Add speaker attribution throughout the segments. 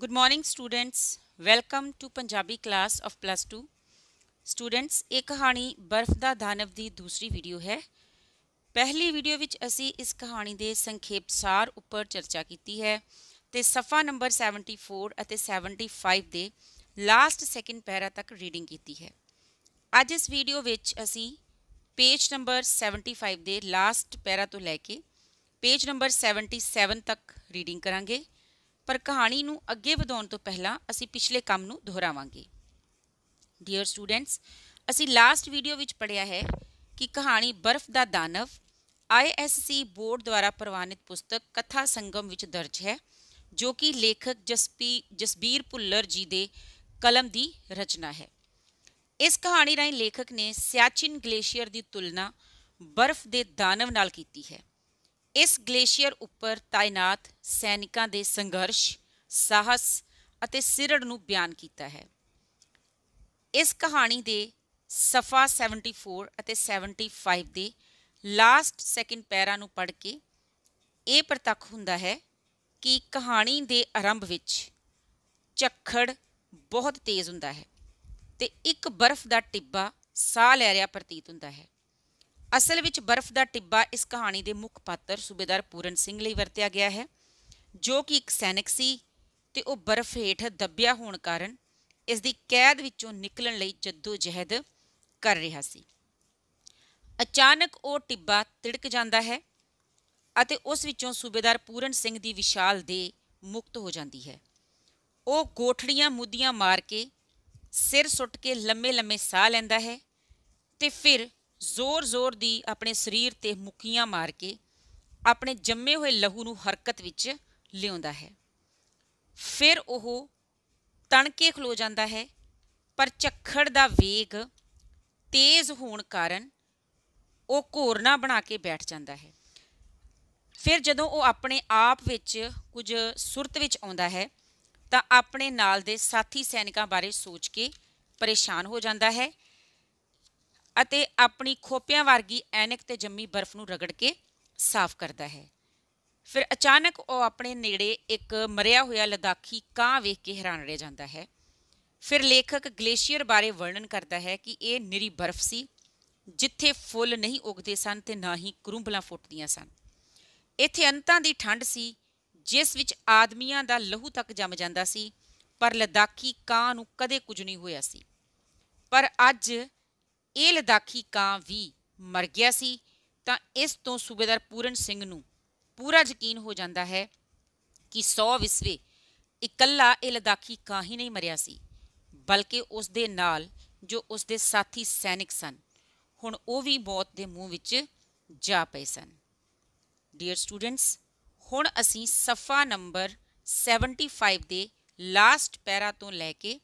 Speaker 1: Good morning students welcome to Punjabi class of plus 2. Students ਇਹ ਕਹਾਣੀ ਬਰਫ਼ ਦਾ ਦਾਨਵ ਦੀ ਦੂਸਰੀ ਵੀਡੀਓ ਹੈ। ਪਹਿਲੀ ਵੀਡੀਓ ਵਿੱਚ ਅਸੀਂ ਇਸ ਕਹਾਣੀ ਦੇ ਸੰਖੇਪ ਸਾਰ ਉੱਪਰ ਚਰਚਾ ਕੀਤੀ ਹੈ ਤੇ ਸਫਾ ਨੰਬਰ 74 ਅਤੇ 75 ਦੇ ਲਾਸਟ ਸੈਕਿੰਡ ਪੈਰਾ ਤੱਕ ਰੀਡਿੰਗ ਕੀਤੀ ਹੈ। ਅੱਜ ਇਸ ਵੀਡੀਓ ਵਿੱਚ ਅਸੀਂ ਪੇਜ ਨੰਬਰ 75 ਦੇ ਲਾਸਟ ਪੈਰਾ ਤੋਂ ਲੈ ਕੇ ਪੇਜ ਨੰਬਰ 77 ਤੱਕ ਰੀਡਿੰਗ ਕਰਾਂਗੇ। ਪਰ ਕਹਾਣੀ ਨੂੰ ਅੱਗੇ ਵਧਾਉਣ ਤੋਂ ਪਹਿਲਾਂ ਅਸੀਂ ਪਿਛਲੇ ਕੰਮ ਨੂੰ ਦੁਹਰਾਵਾਂਗੇ ਡੀਅਰ ਸਟੂਡੈਂਟਸ ਅਸੀਂ ਲਾਸਟ ਵੀਡੀਓ ਵਿੱਚ ਪੜਿਆ ਹੈ ਕਿ ਕਹਾਣੀ ਬਰਫ਼ ਦਾ ਦਾਨਵ ਆਈਐਸਸੀ ਬੋਰਡ ਦੁਆਰਾ ਪ੍ਰਵਾਨਿਤ ਪੁਸਤਕ ਕਥਾ ਸੰਗਮ ਵਿੱਚ ਦਰਜ ਹੈ ਜੋ ਕਿ ਲੇਖਕ ਜਸਪੀ ਜਸਬੀਰ ਪੁੱਲਰ ਜੀ ਦੇ ਕਲਮ ਦੀ ਰਚਨਾ ਹੈ ਇਸ ਕਹਾਣੀ ਰਾਹੀਂ ਲੇਖਕ ਨੇ ਸਿਆਚਿਨ ਗਲੇਸ਼ੀਅਰ ਦੀ ਤੁਲਨਾ ਬਰਫ਼ ਦੇ ਦਾਨਵ ਨਾਲ ਕੀਤੀ ਹੈ ਇਸ ਗਲੇਸ਼ੀਅਰ ਉੱਪਰ ਤਾਇਨਾਤ ਸੈਨਿਕਾਂ ਦੇ ਸੰਘਰਸ਼ ਸਾਹਸ ਅਤੇ ਸਿਰੜ ਨੂੰ ਬਿਆਨ ਕੀਤਾ ਹੈ ਇਸ ਕਹਾਣੀ ਦੇ ਸਫਾ 74 ਅਤੇ 75 ਦੇ ਲਾਸਟ ਸੈਕਿੰਡ ਪੈਰਾ ਨੂੰ ਪੜ੍ਹ ਕੇ ਇਹ ਪ੍ਰਤੱਖ ਹੁੰਦਾ ਹੈ ਕਿ ਕਹਾਣੀ ਦੇ ਆਰੰਭ ਵਿੱਚ ਝੱਖੜ ਬਹੁਤ ਤੇਜ਼ ਹੁੰਦਾ ਹੈ ਤੇ ਇੱਕ ਬਰਫ਼ ਦਾ ਟਿੱਬਾ ਸਾਹ ਲੈ ਰਿਹਾ ਪ੍ਰਤੀਤ ਹੁੰਦਾ ਹੈ ਅਸਲ ਵਿੱਚ ਬਰਫ਼ ਦਾ ਟਿੱਬਾ ਇਸ ਕਹਾਣੀ ਦੇ ਮੁੱਖ ਪਾਤਰ ਸੂਬੇਦਾਰ ਪੂਰਨ ਸਿੰਘ ਲਈ ਵਰਤਿਆ ਗਿਆ ਹੈ ਜੋ ਕਿ ਇੱਕ ਸੈਨਿਕ ਸੀ ਤੇ ਉਹ ਬਰਫ਼ ਹੇਠ ਦੱਬਿਆ ਹੋਣ ਕਾਰਨ ਇਸ ਦੀ ਕੈਦ ਵਿੱਚੋਂ ਨਿਕਲਣ ਲਈ ਜੱਦੋ-ਜਹਿਦ ਕਰ ਰਿਹਾ ਸੀ ਅਚਾਨਕ ਉਹ ਟਿੱਬਾ ਤਿੜਕ ਜਾਂਦਾ ਹੈ ਅਤੇ ਉਸ ਵਿੱਚੋਂ ਸੂਬੇਦਾਰ ਪੂਰਨ ਸਿੰਘ ਦੀ ਵਿਸ਼ਾਲ ਦੇ ਮੁਕਤ ਹੋ ਜਾਂਦੀ ਹੈ ਉਹ ਗੋਠੜੀਆਂ ਮੁੱਦੀਆਂ ਮਾਰ ਕੇ ਸਿਰ ਸੁੱਟ ਕੇ ਲੰਮੇ ਲੰਮੇ ਸਾਹ ਲੈਂਦਾ ਹੈ ਤੇ ਫਿਰ ਜ਼ੋਰ-ਜ਼ੋਰ ਦੀ ਆਪਣੇ ਸਰੀਰ ਤੇ ਮੁੱਕੀਆਂ ਮਾਰ ਕੇ ਆਪਣੇ ਜੰਮੇ ਹੋਏ ਲਹੂ ਨੂੰ ਹਰਕਤ ਵਿੱਚ ਲਿਆਉਂਦਾ ਹੈ ਫਿਰ ਉਹ ਤਣ ਕੇ ਖਲੋ ਜਾਂਦਾ ਹੈ ਪਰ ਚੱਖੜ ਦਾ ਵੇਗ ਤੇਜ਼ ਹੋਣ ਕਾਰਨ ਉਹ ਘੋਰਨਾ ਬਣਾ ਕੇ ਬੈਠ ਜਾਂਦਾ ਹੈ ਫਿਰ ਜਦੋਂ ਉਹ ਆਪਣੇ ਆਪ ਵਿੱਚ ਕੁਝ ਸੁਰਤ ਵਿੱਚ ਆਉਂਦਾ ਹੈ ਤਾਂ ਆਪਣੇ ਨਾਲ ਦੇ ਸਾਥੀ ਸੈਨਿਕਾਂ ਬਾਰੇ ਸੋਚ ਕੇ ਪਰੇਸ਼ਾਨ ਹੋ ਜਾਂਦਾ ਹੈ ਅਤੇ ਆਪਣੀ ਖੋਪਿਆਂ ਵਰਗੀ ਐਨਕ ਤੇ ਜੰਮੀ ਬਰਫ਼ ਨੂੰ ਰਗੜ ਕੇ ਸਾਫ਼ ਕਰਦਾ ਹੈ ਫਿਰ ਅਚਾਨਕ ਉਹ ਆਪਣੇ ਨੇੜੇ ਇੱਕ ਮਰਿਆ ਹੋਇਆ ਲਦਾਖੀ ਕਾਂ ਵੇਖ ਕੇ ਹੈਰਾਨ ਰਹਿ ਜਾਂਦਾ ਹੈ ਫਿਰ ਲੇਖਕ ਗਲੇਸ਼ੀਅਰ ਬਾਰੇ ਵਰਣਨ ਕਰਦਾ ਹੈ ਕਿ ਇਹ ਨਿਰੀ ਬਰਫ਼ ਸੀ ਜਿੱਥੇ ਫੁੱਲ ਨਹੀਂ ਉਗਦੇ ਸਨ ਤੇ ਨਾ ਹੀ ਕਰੂੰਬਲਾਂ ਫੁੱਟਦੀਆਂ ਸਨ ਇੱਥੇ ਅੰਤਾਂ ਦੀ ਠੰਡ ਸੀ ਜਿਸ ਵਿੱਚ ਆਦਮੀਆਂ ਦਾ ਲਹੂ ਤੱਕ ਜੰਮ ਜਾਂਦਾ ਸੀ ਪਰ ਲਦਾਖੀ ਕਾਂ ਨੂੰ ਕਦੇ ਕੁਝ ਨਹੀਂ ਹੋਇਆ ਸੀ ਪਰ ਅੱਜ ਇਹ ਲਦਾਖੀ ਕਾਂ ਵੀ ਮਰ ਗਿਆ ਸੀ ਤਾਂ ਇਸ ਤੋਂ ਸੂਬੇਦਾਰ ਪੂਰਨ ਸਿੰਘ ਨੂੰ ਪੂਰਾ ਯਕੀਨ ਹੋ ਜਾਂਦਾ ਹੈ ਕਿ 100 ਵਿਸਵੇ ਇਕੱਲਾ ਇਹ ਲਦਾਖੀ ਕਾਂ ਹੀ ਨਹੀਂ ਮਰਿਆ ਸੀ ਬਲਕਿ ਉਸ ਦੇ ਨਾਲ ਜੋ ਉਸ ਦੇ ਸਾਥੀ ਸੈਨਿਕ ਸਨ ਹੁਣ ਉਹ ਵੀ ਮੌਤ ਦੇ ਮੂੰਹ ਵਿੱਚ ਜਾ ਪਏ ਸਨ ਡੀਅਰ ਸਟੂਡੈਂਟਸ ਹੁਣ ਅਸੀਂ ਸਫਾ ਨੰਬਰ 75 ਦੇ ਲਾਸਟ ਪੈਰਾ ਤੋਂ ਲੈ ਕੇ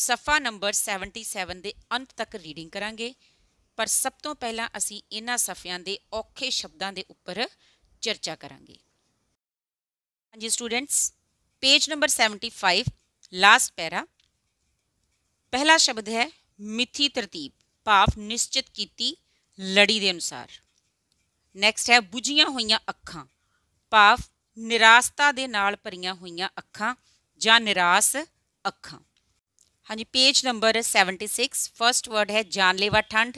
Speaker 1: ਸਫਾ ਨੰਬਰ 77 ਦੇ ਅੰਤ ਤੱਕ ਰੀਡਿੰਗ ਕਰਾਂਗੇ ਪਰ ਸਭ ਤੋਂ ਪਹਿਲਾਂ ਅਸੀਂ ਇਹਨਾਂ ਸਫਿਆਂ ਦੇ ਔਖੇ ਸ਼ਬਦਾਂ ਦੇ ਉੱਪਰ ਚਰਚਾ ਕਰਾਂਗੇ ਹਾਂਜੀ students page number 75 last para ਪਹਿਲਾ ਸ਼ਬਦ ਹੈ ਮਿੱਥੀ ਤਰਤੀਬ ਭਾਵ ਨਿਸ਼ਚਿਤ ਕੀਤੀ ਲੜੀ ਦੇ ਅਨੁਸਾਰ ਨੈਕਸਟ ਹੈ 부ਝੀਆਂ ਹੋਈਆਂ ਅੱਖਾਂ ਭਾਵ ਨਿਰਾਸਤਾ ਦੇ ਨਾਲ ਭਰੀਆਂ ਹੋਈਆਂ ਅੱਖਾਂ ਜਾਂ ਨਿਰਾਸ ਅੱਖਾਂ ਹਾਂਜੀ ਪੇਜ ਨੰਬਰ 76 ਫਰਸਟ ਵਰਡ ਹੈ ਜਾਨਲੇਵਾ ਠੰਡ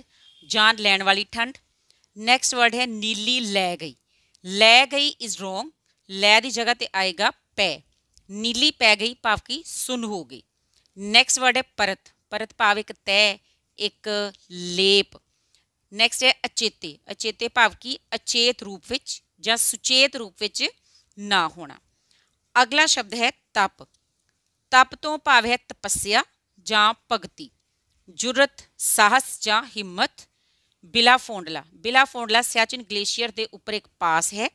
Speaker 1: ਜਾਨ ਲੈਣ ਵਾਲੀ ਠੰਡ ਨੈਕਸਟ ਵਰਡ ਹੈ ਨੀਲੀ ਲੈ ਗਈ ਲੈ ਗਈ ਇਜ਼ ਰੋਂਗ ਲੈ ਦੀ ਜਗ੍ਹਾ ਤੇ ਆਏਗਾ ਪੈ ਨੀਲੀ ਪੈ ਗਈ ਭਾਵ ਕਿ ਸੁਨ ਹੋ ਗਈ ਨੈਕਸਟ ਵਰਡ ਹੈ ਪਰਤ ਪਰਤ ਭਾਵ ਇੱਕ ਤੈ ਇੱਕ ਲੇਪ ਨੈਕਸਟ ਹੈ ਅਚੇਤੇ ਅਚੇਤੇ ਭਾਵ ਕਿ ਅਚੇਤ ਰੂਪ ਵਿੱਚ ਜਾਂ ਸੁਚੇਤ ਰੂਪ ਵਿੱਚ ਨਾ ਹੋਣਾ ਅਗਲਾ ਸ਼ਬਦ ਹੈ ਤਪ ਤਪ ਤੋਂ ਭਾਵ ਹੈ ਤਪੱਸਿਆ ਜਾਂ ਭਗਤੀ ਜੁਰਤ ਸਾਹਸ ਜਾਂ ਹਿੰਮਤ ਬਿਲਾ ਫੋਂਡਲਾ ਬਿਲਾ ਫੋਂਡਲਾ ਸਿਆਚਿਨ ਗਲੇਸ਼ੀਅਰ ਦੇ ਉੱਪਰ ਇੱਕ ਪਾਸ ਹੈ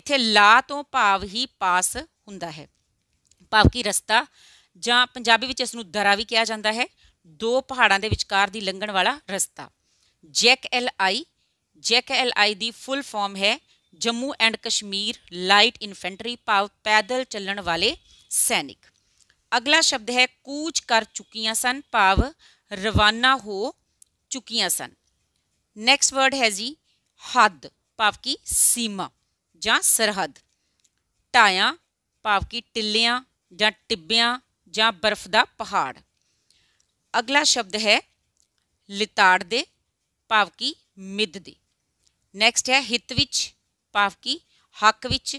Speaker 1: ਇੱਥੇ ਲਾ ਤੋਂ ਭਾਵ ਹੀ ਪਾਸ ਹੁੰਦਾ ਹੈ ਭਾਵ ਕੀ ਰਸਤਾ ਜਾਂ ਪੰਜਾਬੀ ਵਿੱਚ ਇਸ ਨੂੰ ਦਰਾ ਵੀ ਕਿਹਾ ਜਾਂਦਾ ਹੈ ਦੋ ਪਹਾੜਾਂ ਦੇ ਵਿਚਕਾਰ ਦੀ ਲੰਘਣ ਵਾਲਾ ਰਸਤਾ JAK L I JAK L I ਦੀ ਫੁੱਲ ਫਾਰਮ ਹੈ Jammu and Kashmir light infantry ਪਾਵ ਪੈਦਲ ਚੱਲਣ ਵਾਲੇ ਸੈਨਿਕ ਅਗਲਾ ਸ਼ਬਦ ਹੈ ਕੂਚ ਕਰ ਚੁੱਕੀਆਂ ਸਨ ਭਾਵ ਰਵਾਨਾ ਹੋ ਚੁੱਕੀਆਂ ਸਨ ਨੈਕਸਟ ਵਰਡ ਹੈ ਜੀ ਹੱਦ ਭਾਵ ਕੀ ਸੀਮਾ ਜਾਂ ਸਰਹੱਦ ਟਾਇਆਂ ਭਾਵ ਕੀ ਟਿੱਲਿਆਂ ਜਾਂ ਟਿੱਬਿਆਂ ਜਾਂ ਬਰਫ਼ ਦਾ ਪਹਾੜ ਅਗਲਾ ਸ਼ਬਦ ਹੈ ਲਿਤਾੜ ਦੇ ਭਾਵ ਕੀ ਮਿੱਦ ਦੇ ਨੈਕਸਟ ਹੈ ਹਿੱਤ ਵਿੱਚ ਭਾਵ ਕੀ ਹੱਕ ਵਿੱਚ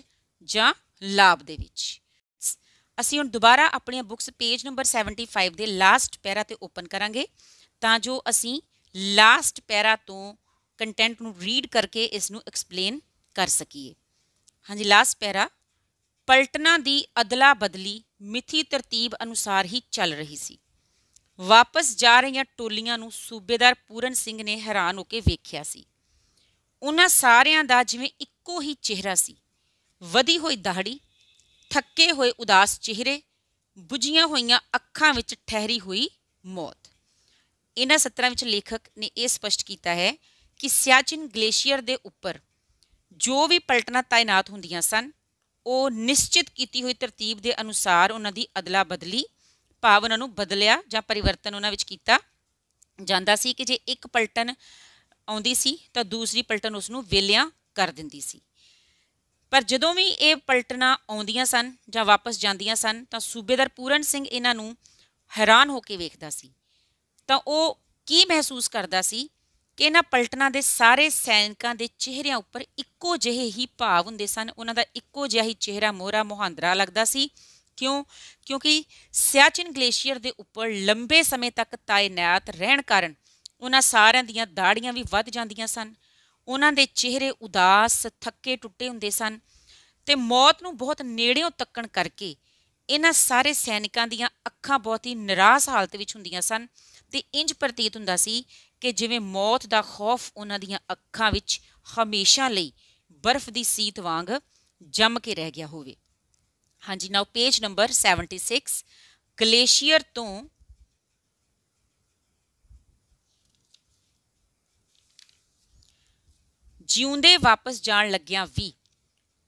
Speaker 1: ਜਾਂ ਲਾਭ ਦੇ ਵਿੱਚ ਅਸੀਂ ਹੁਣ ਦੁਬਾਰਾ ਆਪਣੀਆਂ ਬੁੱਕਸ ਪੇਜ ਨੰਬਰ 75 ਦੇ ਲਾਸਟ ਪੈਰਾ ਤੇ ਓਪਨ ਕਰਾਂਗੇ ਤਾਂ ਜੋ ਅਸੀਂ ਲਾਸਟ ਪੈਰਾ ਤੋਂ ਕੰਟੈਂਟ ਨੂੰ ਰੀਡ ਕਰਕੇ ਇਸ ਨੂੰ ਐਕਸਪਲੇਨ ਕਰ ਸਕੀਏ ਹਾਂਜੀ ਲਾਸਟ ਪੈਰਾ ਪਲਟਨਾ ਦੀ ਅਦਲਾ ਬਦਲੀ ਮਿਥੀ ਤਰਤੀਬ ਅਨੁਸਾਰ ਹੀ ਚੱਲ ਰਹੀ ਸੀ ਵਾਪਸ ਜਾ ਰਹੀਆਂ ਟੋਲੀਆਂ ਨੂੰ ਸੂਬੇਦਾਰ ਪੂਰਨ ਸਿੰਘ ਨੇ ਹੈਰਾਨ ਹੋ ਕੇ ਵੇਖਿਆ ਸੀ ਉਹਨਾਂ ਸਾਰਿਆਂ ਦਾ ਜਿਵੇਂ ਇੱਕੋ ਹੀ ਚਿਹਰਾ ਸੀ ਵਧੀ ਹੋਈ ਦਾੜੀ ਥੱਕੇ ਹੋਏ ਉਦਾਸ ਚਿਹਰੇ ਬੁਝੀਆਂ ਹੋਈਆਂ ਅੱਖਾਂ ਵਿੱਚ ਠਹਿਰੀ ਹੋਈ ਮੌਤ ਇਹਨਾਂ ਸਤਰਾਂ ਵਿੱਚ ਲੇਖਕ ਨੇ ਇਹ ਸਪਸ਼ਟ ਕੀਤਾ ਹੈ ਕਿ ਸਿਆਚਿਨ ਗਲੇਸ਼ੀਅਰ ਦੇ ਉੱਪਰ ਜੋ ਵੀ ਪਲਟਨਾ ਤਾਇਨਾਤ ਹੁੰਦੀਆਂ ਸਨ ਉਹ ਨਿਸ਼ਚਿਤ ਕੀਤੀ ਹੋਈ ਤਰਤੀਬ ਦੇ ਅਨੁਸਾਰ ਉਹਨਾਂ ਦੀ ਅਦਲਾ ਬਦਲੀ ਭਾਵ ਉਹਨਾਂ ਨੂੰ ਬਦਲਿਆ ਜਾਂ ਪਰਿਵਰਤਨ ਉਹਨਾਂ ਵਿੱਚ ਕੀਤਾ ਜਾਂਦਾ ਸੀ ਕਿ ਜੇ ਇੱਕ ਪਲਟਨ ਆਉਂਦੀ ਸੀ ਤਾਂ ਦੂਸਰੀ ਪਲਟਨ ਉਸ ਨੂੰ ਵੇਲਿਆਂ ਕਰ ਦਿੰਦੀ ਸੀ ਪਰ ਜਦੋਂ ਵੀ ਇਹ ਪਲਟਣਾ ਆਉਂਦੀਆਂ ਸਨ ਜਾਂ ਵਾਪਸ ਜਾਂਦੀਆਂ ਸਨ ਤਾਂ ਸੂਬੇਦਾਰ ਪੂਰਨ ਸਿੰਘ ਇਹਨਾਂ ਨੂੰ ਹੈਰਾਨ ਹੋ ਕੇ ਵੇਖਦਾ ਸੀ ਤਾਂ ਉਹ ਕੀ ਮਹਿਸੂਸ ਕਰਦਾ ਸੀ ਕਿ ਇਹਨਾਂ ਪਲਟਣਾ ਦੇ ਸਾਰੇ ਸੈਨਿਕਾਂ ਦੇ ਚਿਹਰਿਆਂ ਉੱਪਰ ਇੱਕੋ ਜਿਹੇ ਹੀ ਭਾਵ ਹੁੰਦੇ ਸਨ ਉਹਨਾਂ ਦਾ ਇੱਕੋ ਜਿਹਾ ਹੀ ਚਿਹਰਾ ਮੋਹਰਾ ਮੋਹੰਦਰਾ ਲੱਗਦਾ ਸੀ ਕਿਉਂ ਕਿਉਂਕਿ ਸਿਆਚਿਨ ਗਲੇਸ਼ੀਅਰ ਦੇ ਉੱਪਰ ਲੰਬੇ ਸਮੇਂ ਤੱਕ ਤਾਇਨਾਤ ਰਹਿਣ ਕਾਰਨ ਉਹਨਾਂ ਸਾਰਿਆਂ ਦੀਆਂ ਦਾੜੀਆਂ ਵੀ ਵੱਧ ਜਾਂਦੀਆਂ ਸਨ ਉਹਨਾਂ ਦੇ ਚਿਹਰੇ ਉਦਾਸ ਥੱਕੇ ਟੁੱਟੇ ਹੁੰਦੇ ਸਨ ਤੇ ਮੌਤ ਨੂੰ ਬਹੁਤ ਨੇੜਿਓਂ ਤੱਕਣ ਕਰਕੇ ਇਹਨਾਂ ਸਾਰੇ ਸੈਨਿਕਾਂ ਦੀਆਂ ਅੱਖਾਂ ਬਹੁਤ ਹੀ ਨਿਰਾਸ਼ ਹਾਲਤ ਵਿੱਚ ਹੁੰਦੀਆਂ ਸਨ ਤੇ ਇੰਜ ਪ੍ਰਤੀਤ ਹੁੰਦਾ ਸੀ ਕਿ ਜਿਵੇਂ ਮੌਤ ਦਾ ਖੌਫ ਉਹਨਾਂ ਦੀਆਂ ਅੱਖਾਂ ਵਿੱਚ ਹਮੇਸ਼ਾ ਲਈ ਬਰਫ਼ ਦੀ ਸੀਤ ਵਾਂਗ ਜੰਮ ਕੇ ਰਹਿ ਗਿਆ ਹੋਵੇ ਹਾਂਜੀ ਨਾਓ ਪੇਜ ਨੰਬਰ 76 ਗਲੇਸ਼ੀਅਰ ਤੋਂ ਜਿਉਂਦੇ ਵਾਪਸ ਜਾਣ ਲੱਗਿਆਂ ਵੀ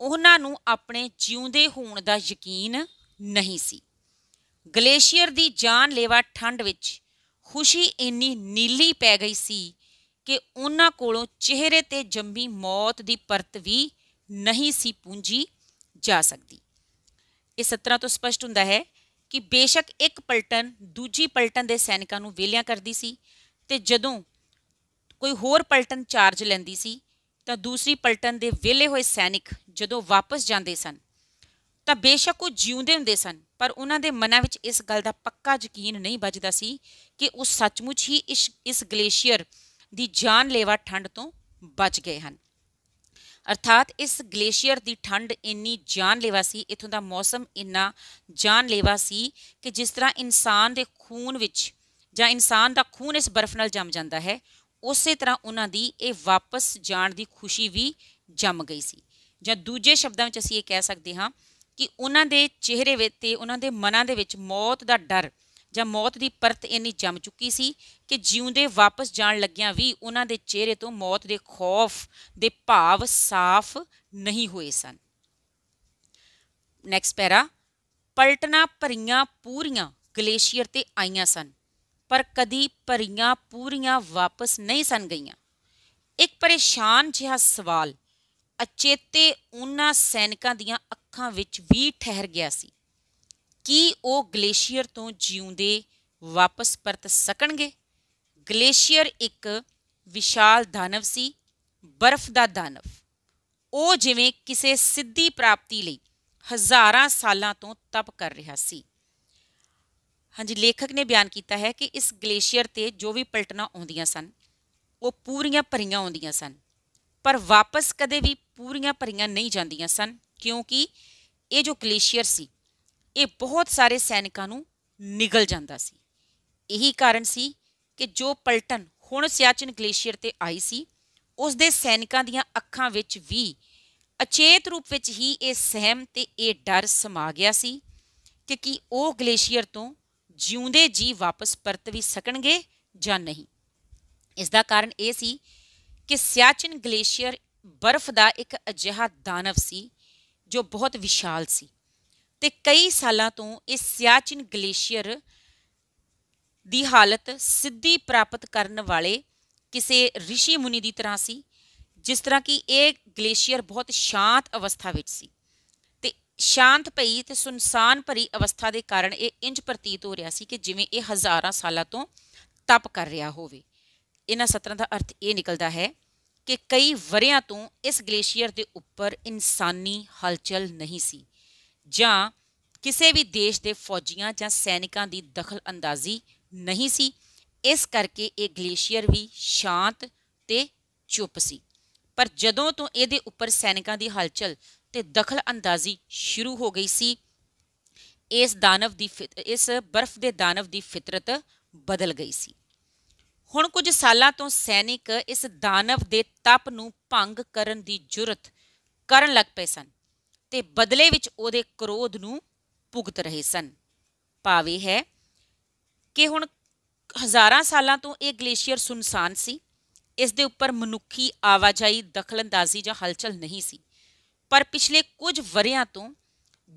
Speaker 1: ਉਹਨਾਂ ਨੂੰ ਆਪਣੇ ਜਿਉਂਦੇ ਹੋਣ ਦਾ ਯਕੀਨ ਨਹੀਂ ਸੀ ਗਲੇਸ਼ੀਅਰ ਦੀ ਜਾਨ ਲੇਵਾ ਠੰਡ ਵਿੱਚ ਖੁਸ਼ੀ ਇੰਨੀ ਨੀਲੀ ਪੈ ਗਈ ਸੀ ਕਿ ਉਹਨਾਂ ਕੋਲੋਂ ਚਿਹਰੇ ਤੇ ਜੰਮੀ ਮੌਤ ਦੀ ਪਰਤ ਵੀ ਨਹੀਂ ਸੀ ਪੂੰਜੀ ਜਾ ਸਕਦੀ ਇਹ 17 ਤੋਂ ਸਪਸ਼ਟ ਹੁੰਦਾ ਹੈ ਕਿ ਬੇਸ਼ੱਕ ਇੱਕ ਪਲਟਨ ਦੂਜੀ ਪਲਟਨ ਦੇ ਸੈਨਿਕਾਂ ਨੂੰ ਵੇਲਿਆਂ ਕਰਦੀ ਸੀ ਤੇ ਜਦੋਂ ਕੋਈ ਹੋਰ ਪਲਟਨ ਚਾਰਜ ਲੈਂਦੀ ਸੀ ਤਾਂ ਦੂਸਰੀ ਪਲਟਨ ਦੇ ਵਿਲੇ ਹੋਏ ਸੈਨਿਕ ਜਦੋਂ ਵਾਪਸ ਜਾਂਦੇ ਸਨ ਤਾਂ ਬੇਸ਼ੱਕ ਉਹ ਜਿਉਂਦੇ ਹੁੰਦੇ ਸਨ ਪਰ ਉਹਨਾਂ ਦੇ ਮਨਾਂ ਵਿੱਚ ਇਸ ਗੱਲ ਦਾ ਪੱਕਾ ਯਕੀਨ ਨਹੀਂ ਵੱਜਦਾ ਸੀ ਕਿ ਉਹ ਸੱਚਮੁੱਚ ਹੀ ਇਸ ਇਸ ਗਲੇਸ਼ੀਅਰ ਦੀ ਜਾਨ ਲੈਵਾ ਠੰਡ ਤੋਂ ਬਚ ਗਏ ਹਨ ਅਰਥਾਤ ਇਸ ਗਲੇਸ਼ੀਅਰ ਦੀ ਠੰਡ ਇੰਨੀ ਜਾਨ ਲੈਵਾ ਸੀ ਇਥੋਂ ਦਾ ਮੌਸਮ ਇੰਨਾ ਜਾਨ ਲੈਵਾ ਸੀ ਕਿ ਜਿਸ ਤਰ੍ਹਾਂ ਇਨਸਾਨ ਦੇ ਖੂਨ ਵਿੱਚ ਜਾਂ ਇਨਸਾਨ ਦਾ ਖੂਨ ਇਸ ਬਰਫ਼ ਨਾਲ ਜੰਮ ਜਾਂਦਾ ਹੈ ਉਸੇ ਤਰ੍ਹਾਂ ਉਹਨਾਂ ਦੀ ਇਹ ਵਾਪਸ ਜਾਣ ਦੀ ਖੁਸ਼ੀ ਵੀ ਜੰਮ ਗਈ ਸੀ ਜਾਂ ਦੂਜੇ ਸ਼ਬਦਾਂ ਵਿੱਚ ਅਸੀਂ ਇਹ ਕਹਿ ਸਕਦੇ ਹਾਂ ਕਿ ਉਹਨਾਂ ਦੇ ਚਿਹਰੇ ਵਿੱਚ ਤੇ ਉਹਨਾਂ ਦੇ ਮਨਾਂ ਦੇ ਵਿੱਚ ਮੌਤ ਦਾ ਡਰ ਜਾਂ ਮੌਤ ਦੀ ਪਰਤ ਇੰਨੀ ਜੰਮ ਚੁੱਕੀ ਸੀ ਕਿ ਜਿਉਂਦੇ ਵਾਪਸ ਜਾਣ ਲੱਗਿਆਂ ਵੀ ਉਹਨਾਂ ਦੇ ਚਿਹਰੇ ਤੋਂ ਮੌਤ ਦੇ ਖੌਫ ਦੇ ਭਾਵ ਸਾਫ਼ ਨਹੀਂ ਹੋਏ ਸਨ ਨੈਕਸਟ ਪੈਰਾ ਪਲਟਣਾ ਭਰੀਆਂ ਪੂਰੀਆਂ ਗਲੇਸ਼ੀਅਰ ਤੇ ਆਈਆਂ ਸਨ ਪਰ ਕਦੀ ਭਰੀਆਂ ਪੂਰੀਆਂ ਵਾਪਸ ਨਹੀਂ ਸਨ ਗਈਆਂ ਇੱਕ ਪਰੇਸ਼ਾਨ ਜਿਹਾ ਸਵਾਲ ਅਚੇਤੇ ਉਹਨਾਂ ਸੈਨਿਕਾਂ ਦੀਆਂ ਅੱਖਾਂ ਵਿੱਚ ਵੀ ਠਹਿਰ ਗਿਆ ਸੀ ਕੀ ਉਹ ਗਲੇਸ਼ੀਅਰ ਤੋਂ ਜਿਉਂਦੇ ਵਾਪਸ ਪਰਤ ਸਕਣਗੇ ਗਲੇਸ਼ੀਅਰ ਇੱਕ ਵਿਸ਼ਾਲ ਦਾਨਵ ਸੀ ਬਰਫ਼ ਦਾ ਦਾਨਵ ਉਹ ਜਿਵੇਂ ਕਿਸੇ ਸਿੱਧੀ ਪ੍ਰਾਪਤੀ ਲਈ ਹਜ਼ਾਰਾਂ ਸਾਲਾਂ ਤੋਂ ਤਪ ਕਰ ਰਿਹਾ ਸੀ ਹਾਂਜੀ ਲੇਖਕ ਨੇ ਬਿਆਨ ਕੀਤਾ ਹੈ ਕਿ ਇਸ ਗਲੇਸ਼ੀਅਰ ਤੇ ਜੋ ਵੀ ਪਲਟਣਾ ਆਉਂਦੀਆਂ ਸਨ ਉਹ ਪੂਰੀਆਂ ਭਰੀਆਂ ਆਉਂਦੀਆਂ ਸਨ ਪਰ ਵਾਪਸ ਕਦੇ ਵੀ ਪੂਰੀਆਂ ਭਰੀਆਂ ਨਹੀਂ ਜਾਂਦੀਆਂ ਸਨ ਕਿਉਂਕਿ ਇਹ ਜੋ ਗਲੇਸ਼ੀਅਰ ਸੀ ਇਹ ਬਹੁਤ ਸਾਰੇ ਸੈਨਿਕਾਂ ਨੂੰ ਨਿਗਲ ਜਾਂਦਾ ਸੀ ਇਹੀ ਕਾਰਨ ਸੀ ਕਿ ਜੋ ਪਲਟਨ ਹੁਣ ਸਿਆਚਿਨ ਗਲੇਸ਼ੀਅਰ ਤੇ ਆਈ ਸੀ ਉਸ ਦੇ ਸੈਨਿਕਾਂ ਦੀਆਂ ਅੱਖਾਂ ਵਿੱਚ ਵੀ ਅਚੇਤ ਰੂਪ ਵਿੱਚ ਹੀ ਇਹ ਸਹਿਮ ਤੇ ਇਹ ਡਰ ਸਮਾ ਗਿਆ ਸੀ ਕਿ ਕੀ ਉਹ ਗਲੇਸ਼ੀਅਰ ਤੋਂ ਜਿਉਂਦੇ ਜੀ ਵਾਪਸ ਪਰਤ ਵੀ ਸਕਣਗੇ ਜਾਂ ਨਹੀਂ ਇਸ ਦਾ ਕਾਰਨ ਇਹ ਸੀ ਕਿ ਸਿਆਚਿਨ ਗਲੇਸ਼ੀਅਰ ਬਰਫ਼ ਦਾ ਇੱਕ ਅਜਿਹਾ ਦਾਨਵ ਸੀ ਜੋ ਬਹੁਤ ਵਿਸ਼ਾਲ ਸੀ ਤੇ ਕਈ ਸਾਲਾਂ ਤੋਂ ਇਸ ਸਿਆਚਿਨ ਗਲੇਸ਼ੀਅਰ ਦੀ ਹਾਲਤ ਸਿੱਧੀ ਪ੍ਰਾਪਤ ਕਰਨ ਵਾਲੇ ਕਿਸੇ ઋષਿ ਮੁਨੀ ਦੀ ਤਰ੍ਹਾਂ ਸੀ ਜਿਸ ਤਰ੍ਹਾਂ ਕਿ ਇਹ ਗਲੇਸ਼ੀਅਰ ਬਹੁਤ ਸ਼ਾਂਤ ਅਵਸਥਾ ਵਿੱਚ ਸੀ ਸ਼ਾਂਤ ਪਈ ਤੇ ਸੁਨਸਾਨ ਭਰੀ ਅਵਸਥਾ ਦੇ ਕਾਰਨ ਇਹ ਇੰਜ ਪ੍ਰਤੀਤ ਹੋ ਰਿਹਾ ਸੀ ਕਿ ਜਿਵੇਂ ਇਹ ਹਜ਼ਾਰਾਂ ਸਾਲਾਂ ਤੋਂ ਤਪ ਕਰ ਰਿਹਾ ਹੋਵੇ ਇਹਨਾਂ ਸਤਰਾਂ ਦਾ ਅਰਥ ਇਹ ਨਿਕਲਦਾ ਹੈ ਕਿ ਕਈ ਵਰਿਆਂ ਤੋਂ ਇਸ ਗਲੇਸ਼ੀਅਰ ਦੇ ਉੱਪਰ ਇਨਸਾਨੀ ਹਲਚਲ ਨਹੀਂ ਸੀ ਜਾਂ ਕਿਸੇ ਵੀ ਦੇਸ਼ ਦੇ ਫੌਜੀਆਂ ਜਾਂ ਸੈਨਿਕਾਂ ਦੀ ਦਖਲ ਅੰਦਾਜ਼ੀ ਨਹੀਂ ਸੀ ਇਸ ਕਰਕੇ ਇਹ ਗਲੇਸ਼ੀਅਰ ਵੀ ਸ਼ਾਂਤ ਤੇ ਚੁੱਪ ਸੀ ਪਰ ਜਦੋਂ ਤੋਂ ਇਹਦੇ ਉੱਪਰ ਸੈਨਿਕਾਂ ਦੀ ਹਲਚਲ ਤੇ ਦਖਲ ਅੰਦਾਜ਼ੀ ਸ਼ੁਰੂ ਹੋ ਗਈ ਸੀ ਇਸ ਦਾਨਵ ਦੀ ਇਸ ਬਰਫ਼ ਦੇ ਦਾਨਵ ਦੀ ਫਿਤਰਤ ਬਦਲ ਗਈ ਸੀ ਹੁਣ ਕੁਝ ਸਾਲਾਂ ਤੋਂ ਸੈਨਿਕ ਇਸ ਦਾਨਵ ਦੇ ਤਪ ਨੂੰ ਭੰਗ ਕਰਨ ਦੀ ਜੁਰਤ ਕਰਨ ਲੱਗ ਪਏ ਸਨ ਤੇ ਬਦਲੇ ਵਿੱਚ ਉਹਦੇ ਕਰੋਧ ਨੂੰ ਭੁਗਤ ਰਹੇ ਸਨ ਪਾਵੇ ਹੈ ਕਿ ਹੁਣ ਹਜ਼ਾਰਾਂ ਸਾਲਾਂ ਤੋਂ ਇਹ ਗਲੇਸ਼ੀਅਰ ਸੁਨਸਾਨ ਸੀ ਇਸ ਦੇ ਉੱਪਰ ਮਨੁੱਖੀ ਆਵਾਜਾਈ ਦਖਲਅੰਦਾਜ਼ੀ ਜਾਂ ਹਲਚਲ ਨਹੀਂ ਸੀ ਪਰ ਪਿਛਲੇ ਕੁਝ ਵਰਿਆਂ ਤੋਂ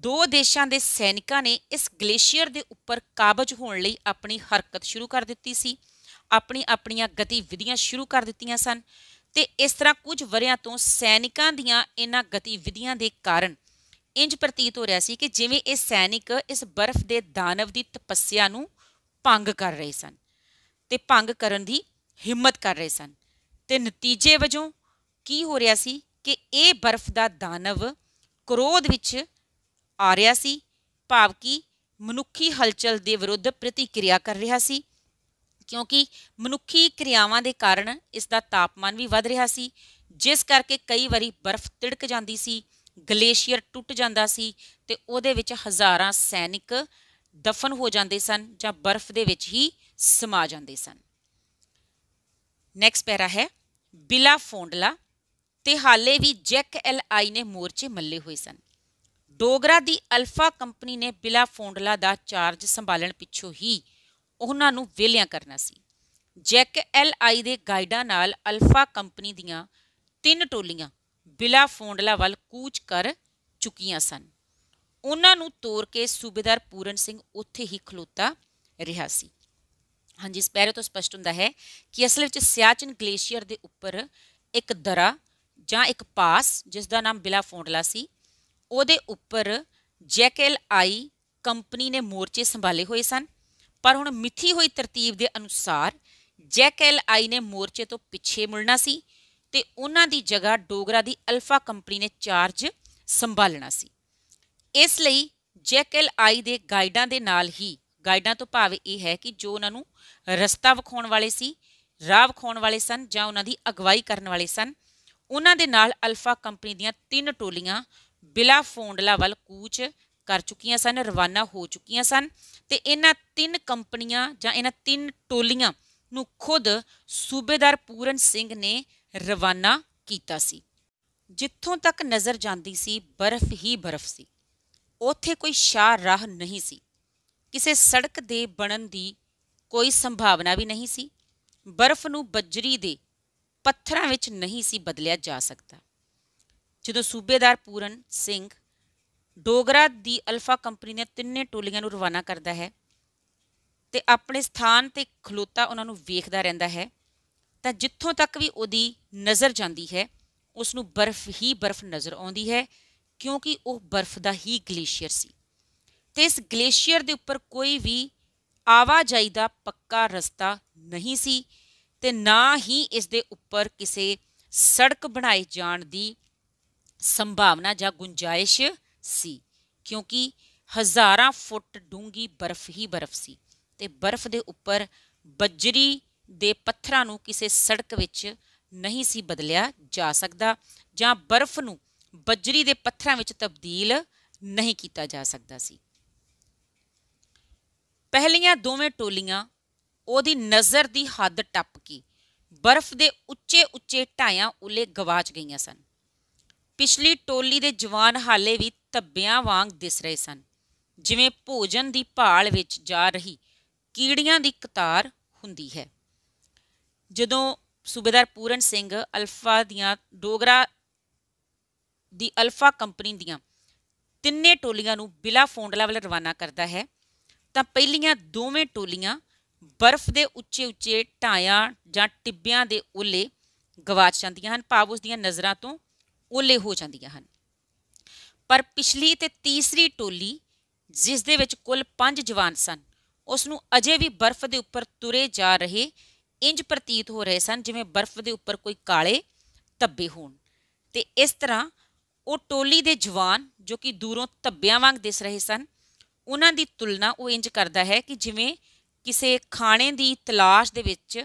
Speaker 1: ਦੋ ਦੇਸ਼ਾਂ ਦੇ ਸੈਨਿਕਾਂ ਨੇ ਇਸ ਗਲੇਸ਼ੀਅਰ ਦੇ ਉੱਪਰ ਕਾਬਜ ਹੋਣ ਲਈ ਆਪਣੀ ਹਰਕਤ ਸ਼ੁਰੂ ਕਰ ਦਿੱਤੀ ਸੀ ਆਪਣੀ ਆਪਣੀਆਂ ਗਤੀਵਿਧੀਆਂ ਸ਼ੁਰੂ ਕਰ ਦਿੱਤੀਆਂ ਸਨ ਤੇ ਇਸ ਤਰ੍ਹਾਂ ਕੁਝ ਵਰਿਆਂ ਤੋਂ ਸੈਨਿਕਾਂ ਦੀਆਂ ਇਹਨਾਂ ਗਤੀਵਿਧੀਆਂ ਦੇ ਕਾਰਨ ਇੰਜ ਪ੍ਰਤੀਤ ਹੋ ਰਿਹਾ ਸੀ ਕਿ ਜਿਵੇਂ ਇਹ ਸੈਨਿਕ ਇਸ ਬਰਫ਼ ਦੇ ਦਾਨਵ ਦੀ ਤਪੱਸਿਆ ਨੂੰ ਭੰਗ ਕਰ ਰਹੇ ਸਨ ਤੇ ਭੰਗ ਕਰਨ ਦੀ ਹਿੰਮਤ ਕਰ ਰਹੇ ਸਨ ਤੇ ਨਤੀਜੇ ਵਜੋਂ ਕੀ ਹੋ ਰਿਹਾ ਸੀ ਕਿ ਇਹ ਬਰਫ਼ ਦਾ ਦਾਨਵ ਕਰੋਧ ਵਿੱਚ ਆ ਰਿਹਾ ਸੀ ਭਾਵ ਕਿ ਮਨੁੱਖੀ ਹਲਚਲ ਦੇ ਵਿਰੁੱਧ ਪ੍ਰਤੀਕਿਰਿਆ ਕਰ ਰਿਹਾ ਸੀ ਕਿਉਂਕਿ ਮਨੁੱਖੀ ਕਿਰਿਆਵਾਂ ਦੇ ਕਾਰਨ ਇਸ ਦਾ ਤਾਪਮਾਨ ਵੀ ਵੱਧ ਰਿਹਾ ਸੀ ਜਿਸ ਕਰਕੇ ਕਈ ਵਾਰੀ ਬਰਫ਼ ਤਿੜਕ ਜਾਂਦੀ ਸੀ ਗਲੇਸ਼ੀਅਰ ਟੁੱਟ ਜਾਂਦਾ ਸੀ ਤੇ ਉਹਦੇ ਵਿੱਚ ਹਜ਼ਾਰਾਂ ਸੈਨਿਕ ਦਫਨ ਹੋ ਜਾਂਦੇ ਸਨ ਜਾਂ ਬਰਫ਼ ਦੇ ਵਿੱਚ ਹੀ ਸਮਾ ਜਾਂਦੇ ਸਨ ਨੈਕਸਟ ਪੈਰਾ ਹੈ ਬਿਲਾ ਫੋਂਡਲਾ ਤੇ ਹਾਲੇ ਵੀ ਜੈਕ ਐਲ ਆਈ ਨੇ ਮੋਰਚੇ ਮੱਲੇ ਹੋਏ ਸਨ ਡੋਗਰਾ ਦੀ ਅਲਫਾ ਕੰਪਨੀ ਨੇ ਬਿਲਾ ਫੋਂਡਲਾ ਦਾ ਚਾਰਜ ਸੰਭਾਲਣ ਪਿੱਛੋਂ ਹੀ ਉਹਨਾਂ ਨੂੰ ਵੇਲਿਆਂ ਕਰਨਾ ਸੀ ਜੈਕ ਐਲ ਆਈ ਦੇ ਗਾਈਡਾਂ ਨਾਲ ਅਲਫਾ ਕੰਪਨੀ ਦੀਆਂ ਤਿੰਨ ਟੋਲੀਆਂ ਬਿਲਾ ਫੋਂਡਲਾ ਵੱਲ ਕੂਚ ਕਰ ਚੁਕੀਆਂ ਸਨ ਉਹਨਾਂ ਨੂੰ ਤੋੜ ਕੇ ਸੂਬੇਦਾਰ ਪੂਰਨ ਸਿੰਘ ਉੱਥੇ ਹੀ ਖਲੋਤਾ ਰਿਹਾ ਸੀ ਹਾਂਜੀ ਇਸ ਪੈਰੇ ਤੋਂ ਸਪਸ਼ਟ ਹੁੰਦਾ ਹੈ ਕਿ ਅਸਲ ਵਿੱਚ ਸਿਆਚਨ ਗਲੇਸ਼ੀਅਰ ਦੇ ਉੱਪਰ ਇੱਕ ਦਰਾ ਜਾਂ ਇੱਕ ਪਾਸ ਜਿਸ ਦਾ ਨਾਮ ਬਿਲਾ ਫੋਂਡਲਾ ਸੀ ਉਹਦੇ ਉੱਪਰ ਜੈਕਲ ਆਈ ਕੰਪਨੀ ਨੇ ਮੋਰਚੇ ਸੰਭਾਲੇ ਹੋਏ ਸਨ ਪਰ ਹੁਣ ਮਿੱਥੀ ਹੋਈ ਤਰਤੀਬ ਦੇ ਅਨੁਸਾਰ ਜੈਕਲ ਆਈ ਨੇ ਮੋਰਚੇ ਤੋਂ ਪਿੱਛੇ ਮੁੜਨਾ ਸੀ ਤੇ ਉਹਨਾਂ ਦੀ ਜਗ੍ਹਾ ਡੋਗਰਾ ਦੀ ਅਲਫਾ ਕੰਪਨੀ ਨੇ ਚਾਰਜ ਸੰਭਾਲਣਾ ਸੀ ਇਸ ਲਈ ਜੈਕਲ ਆਈ ਦੇ ਗਾਈਡਾਂ ਦੇ ਨਾਲ ਹੀ ਗਾਈਡਾਂ ਤੋਂ ਭਾਵ ਇਹ ਹੈ ਕਿ ਜੋ ਉਹਨਾਂ ਨੂੰ ਰਸਤਾ ਵਿਖਾਉਣ ਵਾਲੇ ਸੀ ਰਾਹ ਵਿਖਾਉਣ ਵਾਲੇ ਸਨ ਜਾਂ ਉਹਨਾਂ ਦੀ ਅਗਵਾਈ ਕਰਨ ਵਾਲੇ ਸਨ ਉਹਨਾਂ ਦੇ ਨਾਲ ਅਲਫਾ ਕੰਪਨੀ ਦੀਆਂ ਤਿੰਨ ਟੋਲੀਆਂ ਬਿਲਾ ਫੋਂਡਲਾ ਵੱਲ ਕੂਚ ਕਰ ਚੁੱਕੀਆਂ ਸਨ ਰਵਾਨਾ ਹੋ ਚੁੱਕੀਆਂ ਸਨ ਤੇ ਇਹਨਾਂ ਤਿੰਨ ਕੰਪਨੀਆਂ ਜਾਂ ਇਹਨਾਂ ਤਿੰਨ ਟੋਲੀਆਂ ਨੂੰ ਖੁਦ ਸੂਬੇਦਾਰ ਪੂਰਨ ਸਿੰਘ ਨੇ ਰਵਾਨਾ ਕੀਤਾ ਸੀ ਜਿੱਥੋਂ ਤੱਕ ਨਜ਼ਰ ਜਾਂਦੀ ਸੀ ਬਰਫ਼ ਹੀ ਬਰਫ਼ ਸੀ ਉੱਥੇ ਕੋਈ ਸ਼ਾਹ ਰਾਹ ਨਹੀਂ ਸੀ ਕਿਸੇ ਸੜਕ ਦੇ ਬਣਨ ਦੀ ਕੋਈ ਸੰਭਾਵਨਾ ਵੀ ਨਹੀਂ ਸੀ ਬਰਫ਼ ਨੂੰ ਬੱਜਰੀ ਦੇ ਪੱਥਰਾਂ ਵਿੱਚ ਨਹੀਂ ਸੀ ਬਦਲਿਆ ਜਾ ਸਕਦਾ ਜਦੋਂ ਸੂਬੇਦਾਰ ਪੂਰਨ ਸਿੰਘ ਡੋਗਰਾ ਦੀ ਅਲਫਾ ਕੰਪਨੀ ਨੇ ਤਿੰਨੇ ਟੋਲੀਆਂ ਨੂੰ ਰਵਾਨਾ ਕਰਦਾ ਹੈ ਤੇ ਆਪਣੇ ਸਥਾਨ ਤੇ ਖਲੋਤਾ ਉਹਨਾਂ ਨੂੰ ਵੇਖਦਾ ਰਹਿੰਦਾ ਹੈ ਤਾਂ ਜਿੱਥੋਂ ਤੱਕ ਵੀ ਉਹਦੀ ਨਜ਼ਰ ਜਾਂਦੀ ਹੈ ਉਸ ਨੂੰ ਬਰਫ਼ ਹੀ ਬਰਫ਼ ਨਜ਼ਰ ਆਉਂਦੀ ਹੈ ਕਿਉਂਕਿ ਉਹ ਬਰਫ਼ ਦਾ ਹੀ ਗਲੇਸ਼ੀਅਰ ਸੀ ਤੇ ਇਸ ਗਲੇਸ਼ੀਅਰ ਦੇ ਉੱਪਰ ਕੋਈ ਵੀ ਆਵਾਜਾਈ ਦਾ ਪੱਕਾ ਰਸਤਾ ਨਹੀਂ ਸੀ ਤੇ ਨਾ ਹੀ ਇਸ ਦੇ ਉੱਪਰ ਕਿਸੇ ਸੜਕ ਬਣਾਈ ਜਾਣ ਦੀ ਸੰਭਾਵਨਾ ਜਾਂ ਗੁੰਜਾਇਸ਼ ਸੀ ਕਿਉਂਕਿ ਹਜ਼ਾਰਾਂ ਫੁੱਟ ਡੂੰਗੀ ਬਰਫ਼ ਹੀ ਬਰਫ਼ ਸੀ ਤੇ ਬਰਫ਼ ਦੇ ਉੱਪਰ ਬੱਜਰੀ ਦੇ ਪੱਥਰਾਂ ਨੂੰ ਕਿਸੇ ਸੜਕ ਵਿੱਚ ਨਹੀਂ ਸੀ ਬਦਲਿਆ ਜਾ ਸਕਦਾ ਜਾਂ ਬਰਫ਼ ਨੂੰ ਬੱਜਰੀ ਦੇ ਪੱਥਰਾਂ ਵਿੱਚ ਤਬਦੀਲ ਨਹੀਂ ਕੀਤਾ ਜਾ ਸਕਦਾ ਸੀ ਪਹਿਲੀਆਂ ਦੋਵੇਂ ਟੋਲੀਆਂ ਉਹਦੀ ਨਜ਼ਰ ਦੀ ਹੱਦ ਟੱਪ ਬਰਫ਼ ਦੇ ਉੱਚੇ-ਉੱਚੇ ਢਾਇਆਂ ਉਲੇ ਗਵਾਚ ਗਈਆਂ ਸਨ ਪਿਛਲੀ ਟੋਲੀ ਦੇ ਜਵਾਨ ਹਾਲੇ ਵੀ ਤੱਬਿਆਂ ਵਾਂਗ ਦਿਸ ਰਹੇ ਸਨ ਜਿਵੇਂ ਭੋਜਨ ਦੀ ਭਾਲ ਵਿੱਚ ਜਾ ਰਹੀ ਕੀੜੀਆਂ ਦੀ ਕਤਾਰ ਹੁੰਦੀ ਹੈ ਜਦੋਂ ਸੂਬੇਦਾਰ ਪੂਰਨ ਸਿੰਘ ਅਲਫਾ ਦੀਆਂ ਡੋਗਰਾ ਦੀ ਅਲਫਾ ਕੰਪਨੀ ਦੀਆਂ ਤਿੰਨੇ ਟੋਲੀਆਂ ਨੂੰ ਬਿਲਾ ਫੋਂਡਲਾ ਵੱਲ ਰਵਾਨਾ ਕਰਦਾ ਹੈ ਤਾਂ ਪਹਿਲੀਆਂ ਦੋਵੇਂ ਟੋਲੀਆਂ ਬਰਫ਼ ਦੇ ਉੱਚੇ ਉੱਚੇ ਢਾਇਆਂ ਜਾਂ ਟਿੱਬਿਆਂ ਦੇ ਓਲੇ ਗਵਾਚ ਜਾਂਦੀਆਂ ਹਨ ਭਾਵ ਉਸ ਦੀਆਂ ਨਜ਼ਰਾਂ ਤੋਂ ਓਲੇ ਹੋ ਜਾਂਦੀਆਂ ਹਨ ਪਰ ਪਿਛਲੀ ਤੇ ਤੀਸਰੀ ਟੋਲੀ ਜਿਸ ਦੇ ਵਿੱਚ ਕੁੱਲ 5 ਜਵਾਨ ਸਨ ਉਸ ਨੂੰ ਅਜੇ ਵੀ ਬਰਫ਼ ਦੇ ਉੱਪਰ ਤੁਰੇ ਜਾ ਰਹੇ ਇੰਜ ਪ੍ਰਤੀਤ ਹੋ ਰਹੇ ਸਨ ਜਿਵੇਂ ਬਰਫ਼ ਦੇ ਉੱਪਰ ਕੋਈ ਕਾਲੇ ਧੱਬੇ ਹੋਣ ਤੇ ਇਸ ਤਰ੍ਹਾਂ ਉਹ ਟੋਲੀ ਦੇ ਜਵਾਨ ਜੋ ਕਿ ਦੂਰੋਂ ਧੱਬਿਆਂ ਵਾਂਗ ਦਿਸ ਰਹੇ ਸਨ ਉਹਨਾਂ ਦੀ ਤੁਲਨਾ ਉਹ ਇੰਜ ਕਰਦਾ ਹੈ ਕਿ ਜਿਵੇਂ ਕਿਸੇ ਖਾਣੇ ਦੀ ਤਲਾਸ਼ ਦੇ ਵਿੱਚ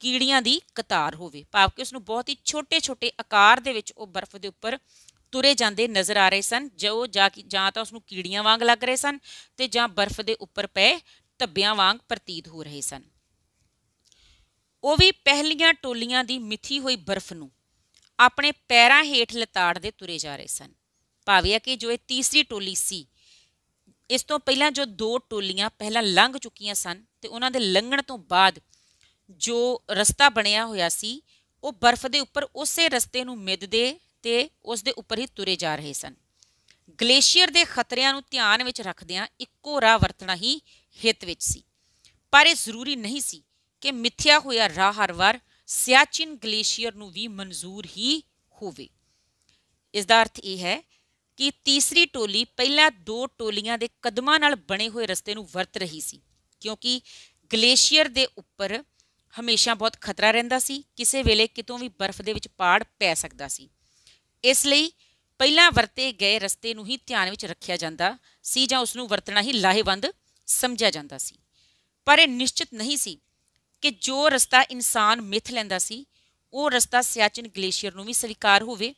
Speaker 1: ਕੀੜੀਆਂ ਦੀ ਕਤਾਰ ਹੋਵੇ ਭਾਵ ਕਿ ਉਸ ਨੂੰ ਬਹੁਤ ਹੀ ਛੋਟੇ-ਛੋਟੇ ਆਕਾਰ ਦੇ ਵਿੱਚ ਉਹ ਬਰਫ਼ ਦੇ ਉੱਪਰ ਤੁਰੇ ਜਾਂਦੇ ਨਜ਼ਰ ਆ ਰਹੇ ਸਨ ਜੋ ਜਾਂ ਤਾਂ ਉਸ ਨੂੰ ਕੀੜੀਆਂ ਵਾਂਗ ਲੱਗ ਰਹੇ ਸਨ ਤੇ ਜਾਂ ਬਰਫ਼ ਦੇ ਉੱਪਰ ਪਏ ਧੱਬਿਆਂ ਵਾਂਗ ਪ੍ਰਤੀਤ ਹੋ ਰਹੇ ਸਨ ਉਹ ਵੀ ਪਹਿਲੀਆਂ ਟੋਲੀਆਂ ਦੀ ਮਿੱਥੀ ਹੋਈ ਬਰਫ਼ ਨੂੰ ਆਪਣੇ ਪੈਰਾਂ ਹੇਠ ਲਤਾੜਦੇ ਤੁਰੇ ਜਾ ਰਹੇ ਸਨ ਭਾਵੇਂ ਕਿ ਜੋ ਇਹ ਤੀਸਰੀ ਟੋਲੀ ਸੀ ਇਸ ਤੋਂ ਪਹਿਲਾਂ ਜੋ ਦੋ ਟੋਲੀਆਂ ਪਹਿਲਾਂ ਲੰਘ ਚੁੱਕੀਆਂ ਸਨ ਤੇ ਉਹਨਾਂ ਦੇ ਲੰਘਣ ਤੋਂ ਬਾਅਦ ਜੋ ਰਸਤਾ ਬਣਿਆ ਹੋਇਆ ਸੀ ਉਹ ਬਰਫ਼ ਦੇ ਉੱਪਰ ਉਸੇ ਰਸਤੇ ਨੂੰ ਮਿੱਧਦੇ ਤੇ ਉਸ ਦੇ ਉੱਪਰ ਹੀ ਤੁਰੇ ਜਾ ਰਹੇ ਸਨ ਗਲੇਸ਼ੀਅਰ ਦੇ ਖਤਰਿਆਂ ਨੂੰ ਧਿਆਨ ਵਿੱਚ ਰੱਖਦਿਆਂ ਇੱਕੋ ਰਾਹ ਵਰਤਣਾ ਹੀ ਹਿੱਤ ਵਿੱਚ ਸੀ ਪਰ ਇਹ ਜ਼ਰੂਰੀ ਨਹੀਂ ਸੀ ਕਿ ਮਿੱਥਿਆ ਹੋਇਆ ਰਾਹ ਹਰ ਵਾਰ ਸਿਆਚਿਨ ਗਲੇਸ਼ੀਅਰ ਨੂੰ ਵੀ ਮਨਜ਼ੂਰ ਹੀ ਹੋਵੇ ਇਸ ਦਾ ਅਰਥ ਇਹ ਹੈ ਕਿ ਤੀਸਰੀ ਟੋਲੀ ਪਹਿਲਾਂ ਦੋ ਟੋਲੀਆਂ ਦੇ ਕਦਮਾਂ ਨਾਲ ਬਣੇ ਹੋਏ ਰਸਤੇ ਨੂੰ ਵਰਤ ਰਹੀ ਸੀ ਕਿਉਂਕਿ ਗਲੇਸ਼ੀਅਰ ਦੇ ਉੱਪਰ ਹਮੇਸ਼ਾ ਬਹੁਤ ਖਤਰਾ ਰਹਿੰਦਾ ਸੀ ਕਿਸੇ ਵੇਲੇ ਕਿਤੋਂ ਵੀ ਬਰਫ਼ ਦੇ ਵਿੱਚ ਪਾੜ ਪੈ ਸਕਦਾ ਸੀ ਇਸ ਲਈ ਪਹਿਲਾਂ ਵਰਤੇ ਗਏ ਰਸਤੇ ਨੂੰ ਹੀ ਧਿਆਨ ਵਿੱਚ ਰੱਖਿਆ ਜਾਂਦਾ ਸੀ ਜਾਂ ਉਸ ਨੂੰ ਵਰਤਣਾ ਹੀ ਲਾਹੇਵੰਦ ਸਮਝਿਆ ਜਾਂਦਾ ਸੀ ਪਰ ਇਹ ਨਿਸ਼ਚਿਤ ਨਹੀਂ ਸੀ ਕਿ ਜੋ ਰਸਤਾ ਇਨਸਾਨ ਮਿੱਥ ਲੈਂਦਾ ਸੀ ਉਹ ਰਸਤਾ ਸਿਆਚਿਨ ਗਲੇਸ਼ੀਅਰ ਨੂੰ ਵੀ ਸਵੀਕਾਰ ਹੋਵੇ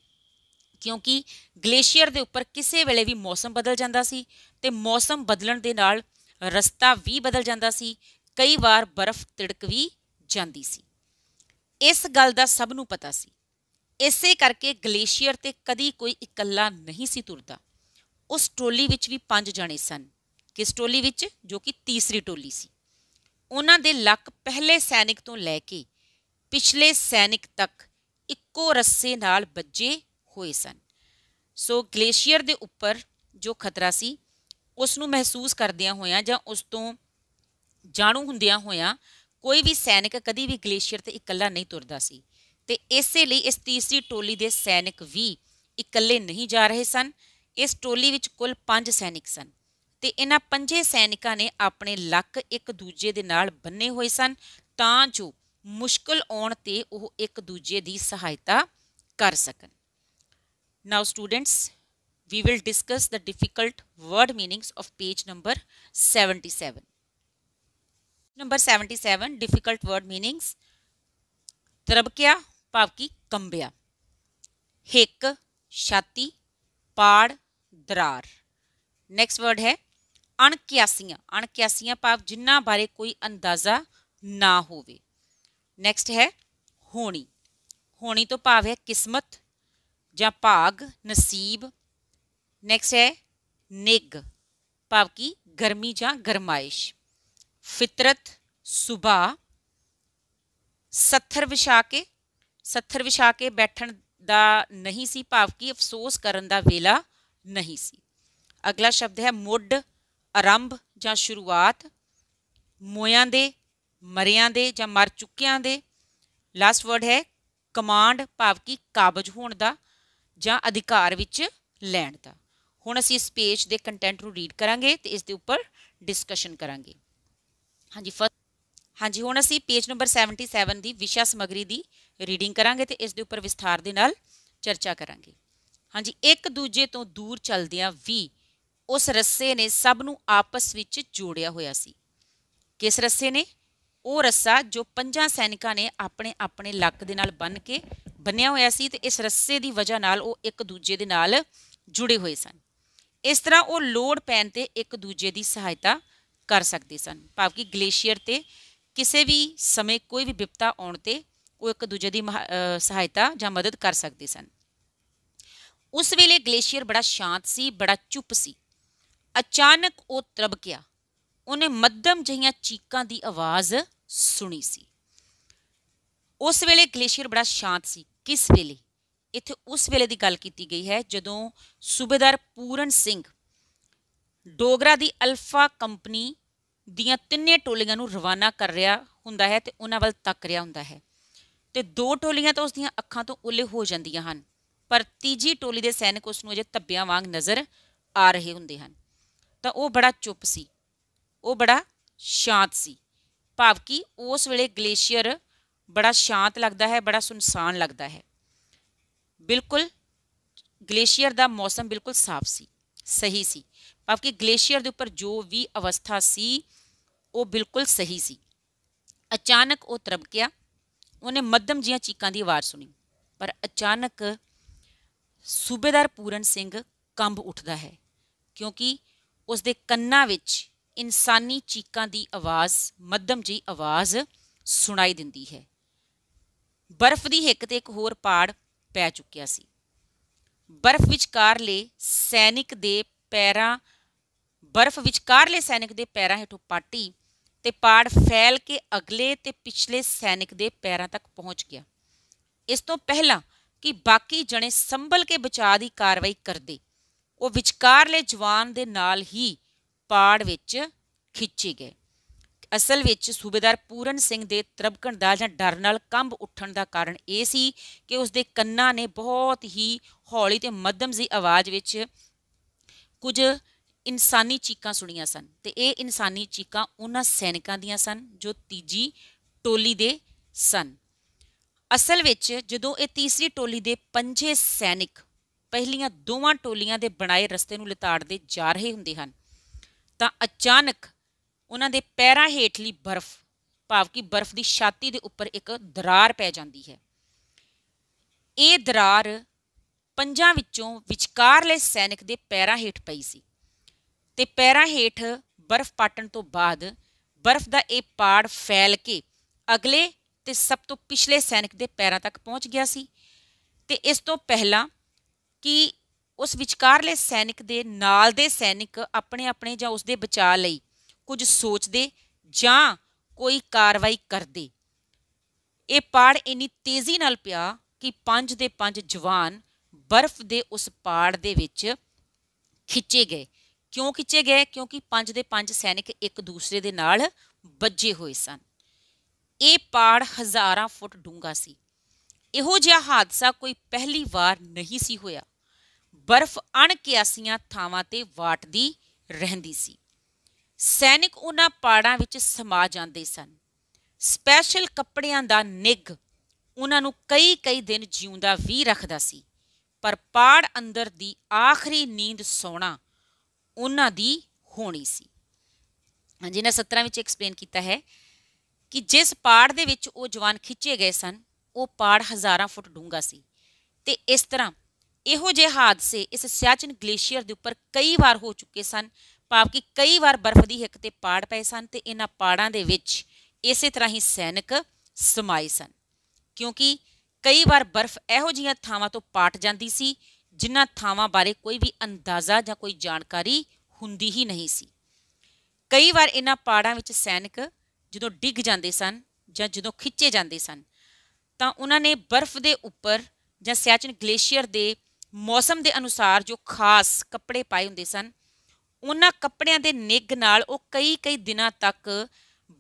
Speaker 1: ਕਿਉਂਕਿ ਗਲੇਸ਼ੀਅਰ ਦੇ ਉੱਪਰ ਕਿਸੇ ਵੇਲੇ ਵੀ ਮੌਸਮ ਬਦਲ ਜਾਂਦਾ ਸੀ ਤੇ ਮੌਸਮ ਬਦਲਣ ਦੇ ਨਾਲ ਰਸਤਾ ਵੀ ਬਦਲ ਜਾਂਦਾ ਸੀ ਕਈ ਵਾਰ ਬਰਫ਼ ਤਿੜਕ ਵੀ ਜਾਂਦੀ ਸੀ ਇਸ ਗੱਲ ਦਾ ਸਭ ਨੂੰ ਪਤਾ ਸੀ ਇਸੇ ਕਰਕੇ ਗਲੇਸ਼ੀਅਰ ਤੇ ਕਦੀ ਕੋਈ ਇਕੱਲਾ ਨਹੀਂ ਸੀ ਤੁਰਦਾ ਉਸ ਟੋਲੀ ਵਿੱਚ ਵੀ ਪੰਜ ਜਣੇ ਸਨ ਕਿਸ ਟੋਲੀ ਵਿੱਚ ਜੋ ਕਿ ਤੀਸਰੀ ਟੋਲੀ ਸੀ ਉਹਨਾਂ ਦੇ ਲੱਕ ਪਹਿਲੇ ਸੈਨਿਕ ਤੋਂ ਲੈ ਕੇ ਪਿਛਲੇ ਸੈਨਿਕ ਤੱਕ ਇੱਕੋ ਰੱਸੇ ਨਾਲ ਬੱਜੇ ਹੋਏ ਸਨ ਸੋ ਗਲੇਸ਼ੀਅਰ ਦੇ ਉੱਪਰ ਜੋ ਖਤਰਾ ਸੀ ਉਸ ਨੂੰ ਮਹਿਸੂਸ ਕਰਦਿਆਂ ਹੋਇਆਂ ਜਾਂ ਉਸ ਤੋਂ ਜਾਣੂ ਹੁੰਦਿਆਂ ਹੋਇਆਂ ਕੋਈ ਵੀ ਸੈਨਿਕ ਕਦੀ ਵੀ ਗਲੇਸ਼ੀਅਰ ਤੇ ਇਕੱਲਾ ਨਹੀਂ ਤੁਰਦਾ ਸੀ ਤੇ ਇਸੇ ਲਈ ਇਸ ਤੀਸਰੀ ਟੋਲੀ ਦੇ ਸੈਨਿਕ ਵੀ ਇਕੱਲੇ ਨਹੀਂ ਜਾ ਰਹੇ ਸਨ ਇਸ ਟੋਲੀ ਵਿੱਚ ਕੁੱਲ 5 ਸੈਨਿਕ ਸਨ ਤੇ ਇਹਨਾਂ ਪੰਜੇ ਸੈਨਿਕਾਂ ਨੇ ਆਪਣੇ ਲੱਕ ਇੱਕ ਦੂਜੇ ਦੇ ਨਾਲ ਬੰਨੇ ਹੋਏ ਸਨ ਤਾਂ ਜੋ ਮੁਸ਼ਕਲ ਆਉਣ ਤੇ ਉਹ ਇੱਕ ਦੂਜੇ ਦੀ ਸਹਾਇਤਾ ਕਰ ਸਕਣ Now students, we will discuss the difficult word meanings of page number 77. Number 77, difficult word meanings. तरबकिया भाव की कंबिया हिक छाती पाड़ दरार नेक्स्ट वर्ड है अणक्यासियाँ अणक्यासियाँ भाव जिन्हों बारे कोई अंदाज़ा ना हो नेक्स्ट है होनी होनी तो भाव है किस्मत ਜਾਂ ਭਾਗ ਨਸੀਬ ਨੈਕਸਟ ਹੈ ਨਿਗ ਭਾਵ ਕੀ ਗਰਮੀ ਜਾਂ ਗਰਮਾਇਸ਼ ਫਿਤਰਤ ਸੁਭਾ ਸੱਥਰ ਵਿਛਾ ਕੇ ਸੱਥਰ ਵਿਛਾ ਕੇ ਬੈਠਣ ਦਾ ਨਹੀਂ ਸੀ ਭਾਵ ਕੀ ਅਫਸੋਸ ਕਰਨ ਦਾ ਵੇਲਾ ਨਹੀਂ ਸੀ ਅਗਲਾ ਸ਼ਬਦ ਹੈ ਮੁੱਢ ਆਰੰਭ ਜਾਂ ਸ਼ੁਰੂਆਤ ਮੋਇਆਂ ਦੇ ਮਰਿਆਂ ਦੇ ਜਾਂ ਮਰ ਚੁੱਕਿਆਂ ਦੇ ਲਾਸਟ ਵਰਡ ਹੈ ਕਮਾਂਡ ਭਾਵ ਕੀ ਕਾਬਜ ਹੋਣ ਦਾ ਜਾਂ ਅਧਿਕਾਰ ਵਿੱਚ ਲੈਣ ਦਾ ਹੁਣ ਅਸੀਂ ਇਸ ਪੇਜ ਦੇ ਕੰਟੈਂਟ ਨੂੰ ਰੀਡ ਕਰਾਂਗੇ ਤੇ ਇਸ ਦੇ ਉੱਪਰ ਡਿਸਕਸ਼ਨ ਕਰਾਂਗੇ ਹਾਂਜੀ ਫਸਟ ਹਾਂਜੀ ਹੁਣ ਅਸੀਂ ਪੇਜ ਨੰਬਰ 77 ਦੀ ਵਿਸ਼ਾ ਸਮਗਰੀ ਦੀ ਰੀਡਿੰਗ ਕਰਾਂਗੇ ਤੇ ਇਸ ਦੇ ਉੱਪਰ ਵਿਸਥਾਰ ਦੇ ਨਾਲ ਚਰਚਾ ਕਰਾਂਗੇ ਹਾਂਜੀ ਇੱਕ ਦੂਜੇ ਤੋਂ ਦੂਰ ਚੱਲਦਿਆਂ ਵੀ ਉਸ ਰੱਸੇ ਨੇ ਸਭ ਨੂੰ ਆਪਸ ਵਿੱਚ ਜੋੜਿਆ ਹੋਇਆ ਸੀ ਕਿਸ ਰੱਸੇ ਨੇ ਉਹ ਰੱਸਾ ਜੋ ਪੰਜਾਂ ਸੈਨਿਕਾਂ ਨੇ ਆਪਣੇ ਆਪਣੇ ਲੱਕ ਦੇ ਨਾਲ ਬੰਨ ਕੇ ਬੰਨਿਆ ਹੋਇਆ ਸੀ ਤੇ ਇਸ ਰੱਸੇ ਦੀ ਵਜ੍ਹਾ ਨਾਲ ਉਹ ਇੱਕ ਦੂਜੇ ਦੇ ਨਾਲ ਜੁੜੇ ਹੋਏ ਸਨ ਇਸ ਤਰ੍ਹਾਂ ਉਹ ਲੋਡ ਪੈਣ ਤੇ ਇੱਕ ਦੂਜੇ ਦੀ ਸਹਾਇਤਾ ਕਰ ਸਕਦੇ ਸਨ ਭਾਵ ਕਿ ਗਲੇਸ਼ੀਅਰ ਤੇ ਕਿਸੇ ਵੀ ਸਮੇਂ ਕੋਈ ਵੀ ਵਿਪਤਾ ਆਉਣ ਤੇ ਉਹ ਇੱਕ ਦੂਜੇ ਦੀ ਸਹਾਇਤਾ ਜਾਂ ਮਦਦ ਕਰ ਸਕਦੇ ਸਨ ਉਸ ਵੇਲੇ ਗਲੇਸ਼ੀਅਰ ਬੜਾ ਸ਼ਾਂਤ ਸੀ ਬੜਾ ਚੁੱਪ ਸੀ ਅਚਾਨਕ ਉਹ ਤਰਬ ਗਿਆ ਉਹਨੇ ਮੱਧਮ ਜਹੀਆਂ ਚੀਕਾਂ ਦੀ ਆਵਾਜ਼ ਸੁਣੀ ਸੀ ਉਸ ਵੇਲੇ ਗਲੇਸ਼ੀਅਰ ਬੜਾ ਸ਼ਾਂਤ ਸੀ ਕਿਸ ਵੇਲੇ ਇੱਥੇ ਉਸ ਵੇਲੇ ਦੀ ਗੱਲ ਕੀਤੀ ਗਈ ਹੈ ਜਦੋਂ ਸੂਬੇਦਾਰ ਪੂਰਨ ਸਿੰਘ ਡੋਗਰਾ ਦੀ ਅਲਫਾ ਕੰਪਨੀ ਦੀਆਂ ਤਿੰਨੇ ਟੋਲੀਆਂ ਨੂੰ ਰਵਾਨਾ ਕਰ ਰਿਹਾ ਹੁੰਦਾ ਹੈ ਤੇ ਉਹਨਾਂ ਵੱਲ ਤੱਕ ਰਿਹਾ ਹੁੰਦਾ ਹੈ ਤੇ ਦੋ ਟੋਲੀਆਂ ਤਾਂ ਉਸ ਦੀਆਂ ਅੱਖਾਂ ਤੋਂ ਉੱਲੇ ਹੋ ਜਾਂਦੀਆਂ ਹਨ ਪਰ ਤੀਜੀ ਟੋਲੀ ਦੇ ਸੈਨਿਕ ਉਸ ਨੂੰ ਅਜੇ ਧੱਬਿਆਂ ਵਾਂਗ ਨਜ਼ਰ ਆ ਰਹੇ ਹੁੰਦੇ ਹਨ ਤਾਂ ਉਹ ਬੜਾ ਚੁੱਪ ਸੀ ਉਹ ਬੜਾ ਸ਼ਾਂਤ ਸੀ ਭਾਵ ਕਿ ਉਸ ਵੇਲੇ ਗਲੇਸ਼ੀਅਰ ਬੜਾ ਸ਼ਾਂਤ ਲੱਗਦਾ ਹੈ ਬੜਾ ਸੁਨਸਾਨ ਲੱਗਦਾ ਹੈ ਬਿਲਕੁਲ ਗਲੇਸ਼ੀਅਰ ਦਾ ਮੌਸਮ ਬਿਲਕੁਲ ਸਾਫ਼ ਸੀ ਸਹੀ ਸੀ ਭਾਵ ਕਿ ਗਲੇਸ਼ੀਅਰ ਦੇ ਉੱਪਰ ਜੋ ਵੀ ਅਵਸਥਾ ਸੀ ਉਹ ਬਿਲਕੁਲ ਸਹੀ ਸੀ ਅਚਾਨਕ ਉਹ ਤਰਬਕਿਆ ਉਹਨੇ ਮੱਧਮ ਜੀਆਂ ਚੀਕਾਂ ਦੀ ਆਵਾਜ਼ ਸੁਣੀ ਪਰ ਅਚਾਨਕ ਸੂਬੇਦਾਰ ਪੂਰਨ ਸਿੰਘ ਕੰਬ ਉੱਠਦਾ ਹੈ ਕਿਉਂਕਿ ਉਸ ਦੇ ਕੰਨਾਂ ਵਿੱਚ ਇਨਸਾਨੀ ਚੀਕਾਂ ਦੀ ਆਵਾਜ਼ ਮੱਧਮ ਜੀ ਆਵਾਜ਼ ਸੁਣਾਈ ਦਿੰਦੀ ਹੈ ਬਰਫ਼ ਦੀ ਹਿੱਕ ਤੇ ਇੱਕ ਹੋਰ ਪਾੜ ਪੈ ਚੁੱਕਿਆ ਸੀ ਬਰਫ਼ ਵਿਚਕਾਰਲੇ ਸੈਨਿਕ ਦੇ ਪੈਰਾਂ ਬਰਫ਼ ਵਿਚਕਾਰਲੇ ਸੈਨਿਕ ਦੇ ਪੈਰਾਂ ਹੇਠੋਂ ਪਾਟੀ ਤੇ ਪਾੜ ਫੈਲ ਕੇ ਅਗਲੇ ਤੇ ਪਿਛਲੇ ਸੈਨਿਕ ਦੇ ਪੈਰਾਂ ਤੱਕ ਪਹੁੰਚ ਗਿਆ ਇਸ ਤੋਂ ਪਹਿਲਾਂ ਕਿ ਬਾਕੀ ਜਣੇ ਸੰਭਲ ਕੇ ਬਚਾਅ ਦੀ ਕਾਰਵਾਈ ਕਰਦੇ ਉਹ ਵਿਚਕਾਰਲੇ ਜਵਾਨ ਦੇ ਨਾਲ ਹੀ ਪਾੜ ਵਿੱਚ ਖਿੱਚੇ ਗਏ ਅਸਲ ਵਿੱਚ ਸੂਬੇਦਾਰ ਪੂਰਨ ਸਿੰਘ ਦੇ ਤਰਬਕਣ ਦਾ ਜਾਂ ਡਰ ਨਾਲ ਕੰਬ ਉੱਠਣ ਦਾ ਕਾਰਨ ਇਹ ਸੀ ਕਿ ਉਸ ਦੇ ਕੰਨਾਂ ਨੇ ਬਹੁਤ ਹੀ ਹੌਲੀ ਤੇ ਮੱਧਮ ਜੀ ਆਵਾਜ਼ ਵਿੱਚ ਕੁਝ ਇਨਸਾਨੀ ਚੀਕਾਂ ਸੁਣੀਆਂ ਸਨ ਤੇ ਇਹ ਇਨਸਾਨੀ ਚੀਕਾਂ ਉਹਨਾਂ ਸੈਨਿਕਾਂ ਦੀਆਂ ਸਨ ਜੋ ਤੀਜੀ ਟੋਲੀ ਦੇ ਸਨ ਅਸਲ ਵਿੱਚ ਜਦੋਂ ਇਹ ਤੀਸਰੀ ਟੋਲੀ ਦੇ ਪੰਜੇ ਸੈਨਿਕ ਪਹਿਲੀਆਂ ਦੋਵਾਂ ਟੋਲੀਆਂ ਦੇ ਬਣਾਏ ਰਸਤੇ ਨੂੰ ਲਿਤਾੜਦੇ ਜਾ ਰਹੇ ਹੁੰਦੇ ਹਨ ਤਾਂ ਅਚਾਨਕ ਉਹਨਾਂ ਦੇ ਪੈਰਾਂ ਹੇਠਲੀ ਬਰਫ਼ ਭਾਵ ਕਿ ਬਰਫ਼ ਦੀ ਛਾਤੀ ਦੇ ਉੱਪਰ ਇੱਕ ਦਰਾਰ ਪੈ ਜਾਂਦੀ ਹੈ ਇਹ ਦਰਾਰ ਪੰਜਾਂ ਵਿੱਚੋਂ ਵਿਚਕਾਰਲੇ ਸੈਨਿਕ ਦੇ ਪੈਰਾਂ ਹੇਠ ਪਈ ਸੀ ਤੇ ਪੈਰਾਂ ਹੇਠ ਬਰਫ਼ ਪਾਟਣ ਤੋਂ ਬਾਅਦ ਬਰਫ਼ ਦਾ ਇਹ ਪਾੜ ਫੈਲ ਕੇ ਅਗਲੇ ਤੇ ਸਭ ਤੋਂ ਪਿਛਲੇ ਸੈਨਿਕ ਦੇ ਪੈਰਾਂ ਤੱਕ ਪਹੁੰਚ ਗਿਆ ਸੀ ਤੇ ਇਸ ਤੋਂ ਪਹਿਲਾਂ ਕਿ ਉਸ ਵਿਚਕਾਰਲੇ ਸੈਨਿਕ ਦੇ ਨਾਲ ਦੇ ਸੈਨਿਕ ਆਪਣੇ ਆਪਣੇ ਜਾਂ ਉਸ ਦੇ ਬਚਾਅ ਲਈ ਕੁਝ ਸੋਚਦੇ ਜਾਂ ਕੋਈ ਕਾਰਵਾਈ ਕਰਦੇ ਇਹ ਪਾੜ ਇੰਨੀ ਤੇਜ਼ੀ ਨਾਲ ਪਿਆ ਕਿ ਪੰਜ ਦੇ ਪੰਜ ਜਵਾਨ ਬਰਫ਼ ਦੇ ਉਸ ਪਾੜ ਦੇ ਵਿੱਚ ਖਿੱਚੇ ਗਏ ਕਿਉਂ ਖਿੱਚੇ ਗਏ ਕਿਉਂਕਿ ਪੰਜ ਦੇ ਪੰਜ ਸੈਨਿਕ ਇੱਕ ਦੂਸਰੇ ਦੇ ਨਾਲ ਵੱਜੇ ਹੋਏ ਸਨ ਇਹ ਪਾੜ ਹਜ਼ਾਰਾਂ ਫੁੱਟ ਡੂੰਘਾ ਸੀ ਇਹੋ ਜਿਹਾ ਹਾਦਸਾ ਕੋਈ ਪਹਿਲੀ ਵਾਰ ਨਹੀਂ ਸੀ ਹੋਇਆ ਬਰਫ਼ ਅਣਕਿਆਸੀਆਂ ਥਾਵਾਂ ਤੇ ਵਾਟਦੀ ਰਹਿੰਦੀ ਸੀ ਸੈਨਿਕ ਉਹਨਾਂ ਪਾੜਾਂ ਵਿੱਚ ਸਮਾ ਜਾਂਦੇ ਸਨ ਸਪੈਸ਼ਲ ਕੱਪੜਿਆਂ ਦਾ ਨਿੱਗ ਉਹਨਾਂ ਨੂੰ ਕਈ-ਕਈ ਦਿਨ ਜਿਉਂਦਾ ਵੀ ਰੱਖਦਾ ਸੀ ਪਰ ਪਾੜ ਅੰਦਰ ਦੀ ਆਖਰੀ ਨੀਂਦ ਸੋਣਾ ਉਹਨਾਂ ਦੀ ਹੋਣੀ ਸੀ ਹਾਂਜੀ ਨਾ 17 ਵਿੱਚ ਐਕਸਪਲੇਨ ਕੀਤਾ ਹੈ ਕਿ ਜਿਸ ਪਾੜ ਦੇ ਵਿੱਚ ਉਹ ਜਵਾਨ ਖਿੱਚੇ ਗਏ ਸਨ ਉਹ ਪਾੜ ਹਜ਼ਾਰਾਂ ਫੁੱਟ ਡੂੰਗਾ ਸੀ ਤੇ ਇਸ ਤਰ੍ਹਾਂ ਇਹੋ ਜਿਹੇ ਹਾਦਸੇ ਇਸ ਸਿਆਚਿਨ ਗਲੇਸ਼ੀਅਰ ਦੇ ਉੱਪਰ ਕਈ ਵਾਰ ਹੋ ਚੁੱਕੇ ਸਨ ਭਾਵ ਕਿ ਕਈ ਵਾਰ ਬਰਫ਼ ਦੀ ਹਿੱਕ ਤੇ ਪਾੜ ਪਏ ਸਨ ਤੇ ਇਹਨਾਂ ਪਾੜਾਂ ਦੇ ਵਿੱਚ ਇਸੇ ਤਰ੍ਹਾਂ ਹੀ ਸੈਨਿਕ ਸਮਾਏ ਸਨ ਕਿਉਂਕਿ ਕਈ ਵਾਰ ਬਰਫ਼ ਇਹੋ ਜੀਆਂ ਥਾਵਾਂ ਤੋਂ ਪਾਟ ਜਾਂਦੀ ਸੀ ਜਿਨ੍ਹਾਂ ਥਾਵਾਂ ਬਾਰੇ ਕੋਈ ਵੀ ਅੰਦਾਜ਼ਾ ਜਾਂ ਕੋਈ ਜਾਣਕਾਰੀ ਹੁੰਦੀ ਹੀ ਨਹੀਂ ਸੀ ਕਈ ਵਾਰ ਇਹਨਾਂ ਪਾੜਾਂ ਵਿੱਚ ਸੈਨਿਕ ਜਦੋਂ ਡਿੱਗ ਜਾਂਦੇ ਸਨ ਜਾਂ ਜਦੋਂ ਖਿੱਚੇ ਜਾਂਦੇ ਸਨ ਤਾਂ ਉਹਨਾਂ ਨੇ ਬਰਫ਼ ਦੇ ਉੱਪਰ ਜਾਂ ਸਿਆਚਨ ਗਲੇਸ਼ੀਅਰ ਦੇ ਮੌਸਮ ਦੇ ਅਨੁਸਾਰ ਜੋ ਖਾਸ ਕੱਪੜੇ ਪਾਏ ਹੁੰਦੇ ਸਨ ਉਹਨਾਂ ਕੱਪੜਿਆਂ ਦੇ ਨਿੱਗ ਨਾਲ ਉਹ ਕਈ ਕਈ ਦਿਨਾਂ ਤੱਕ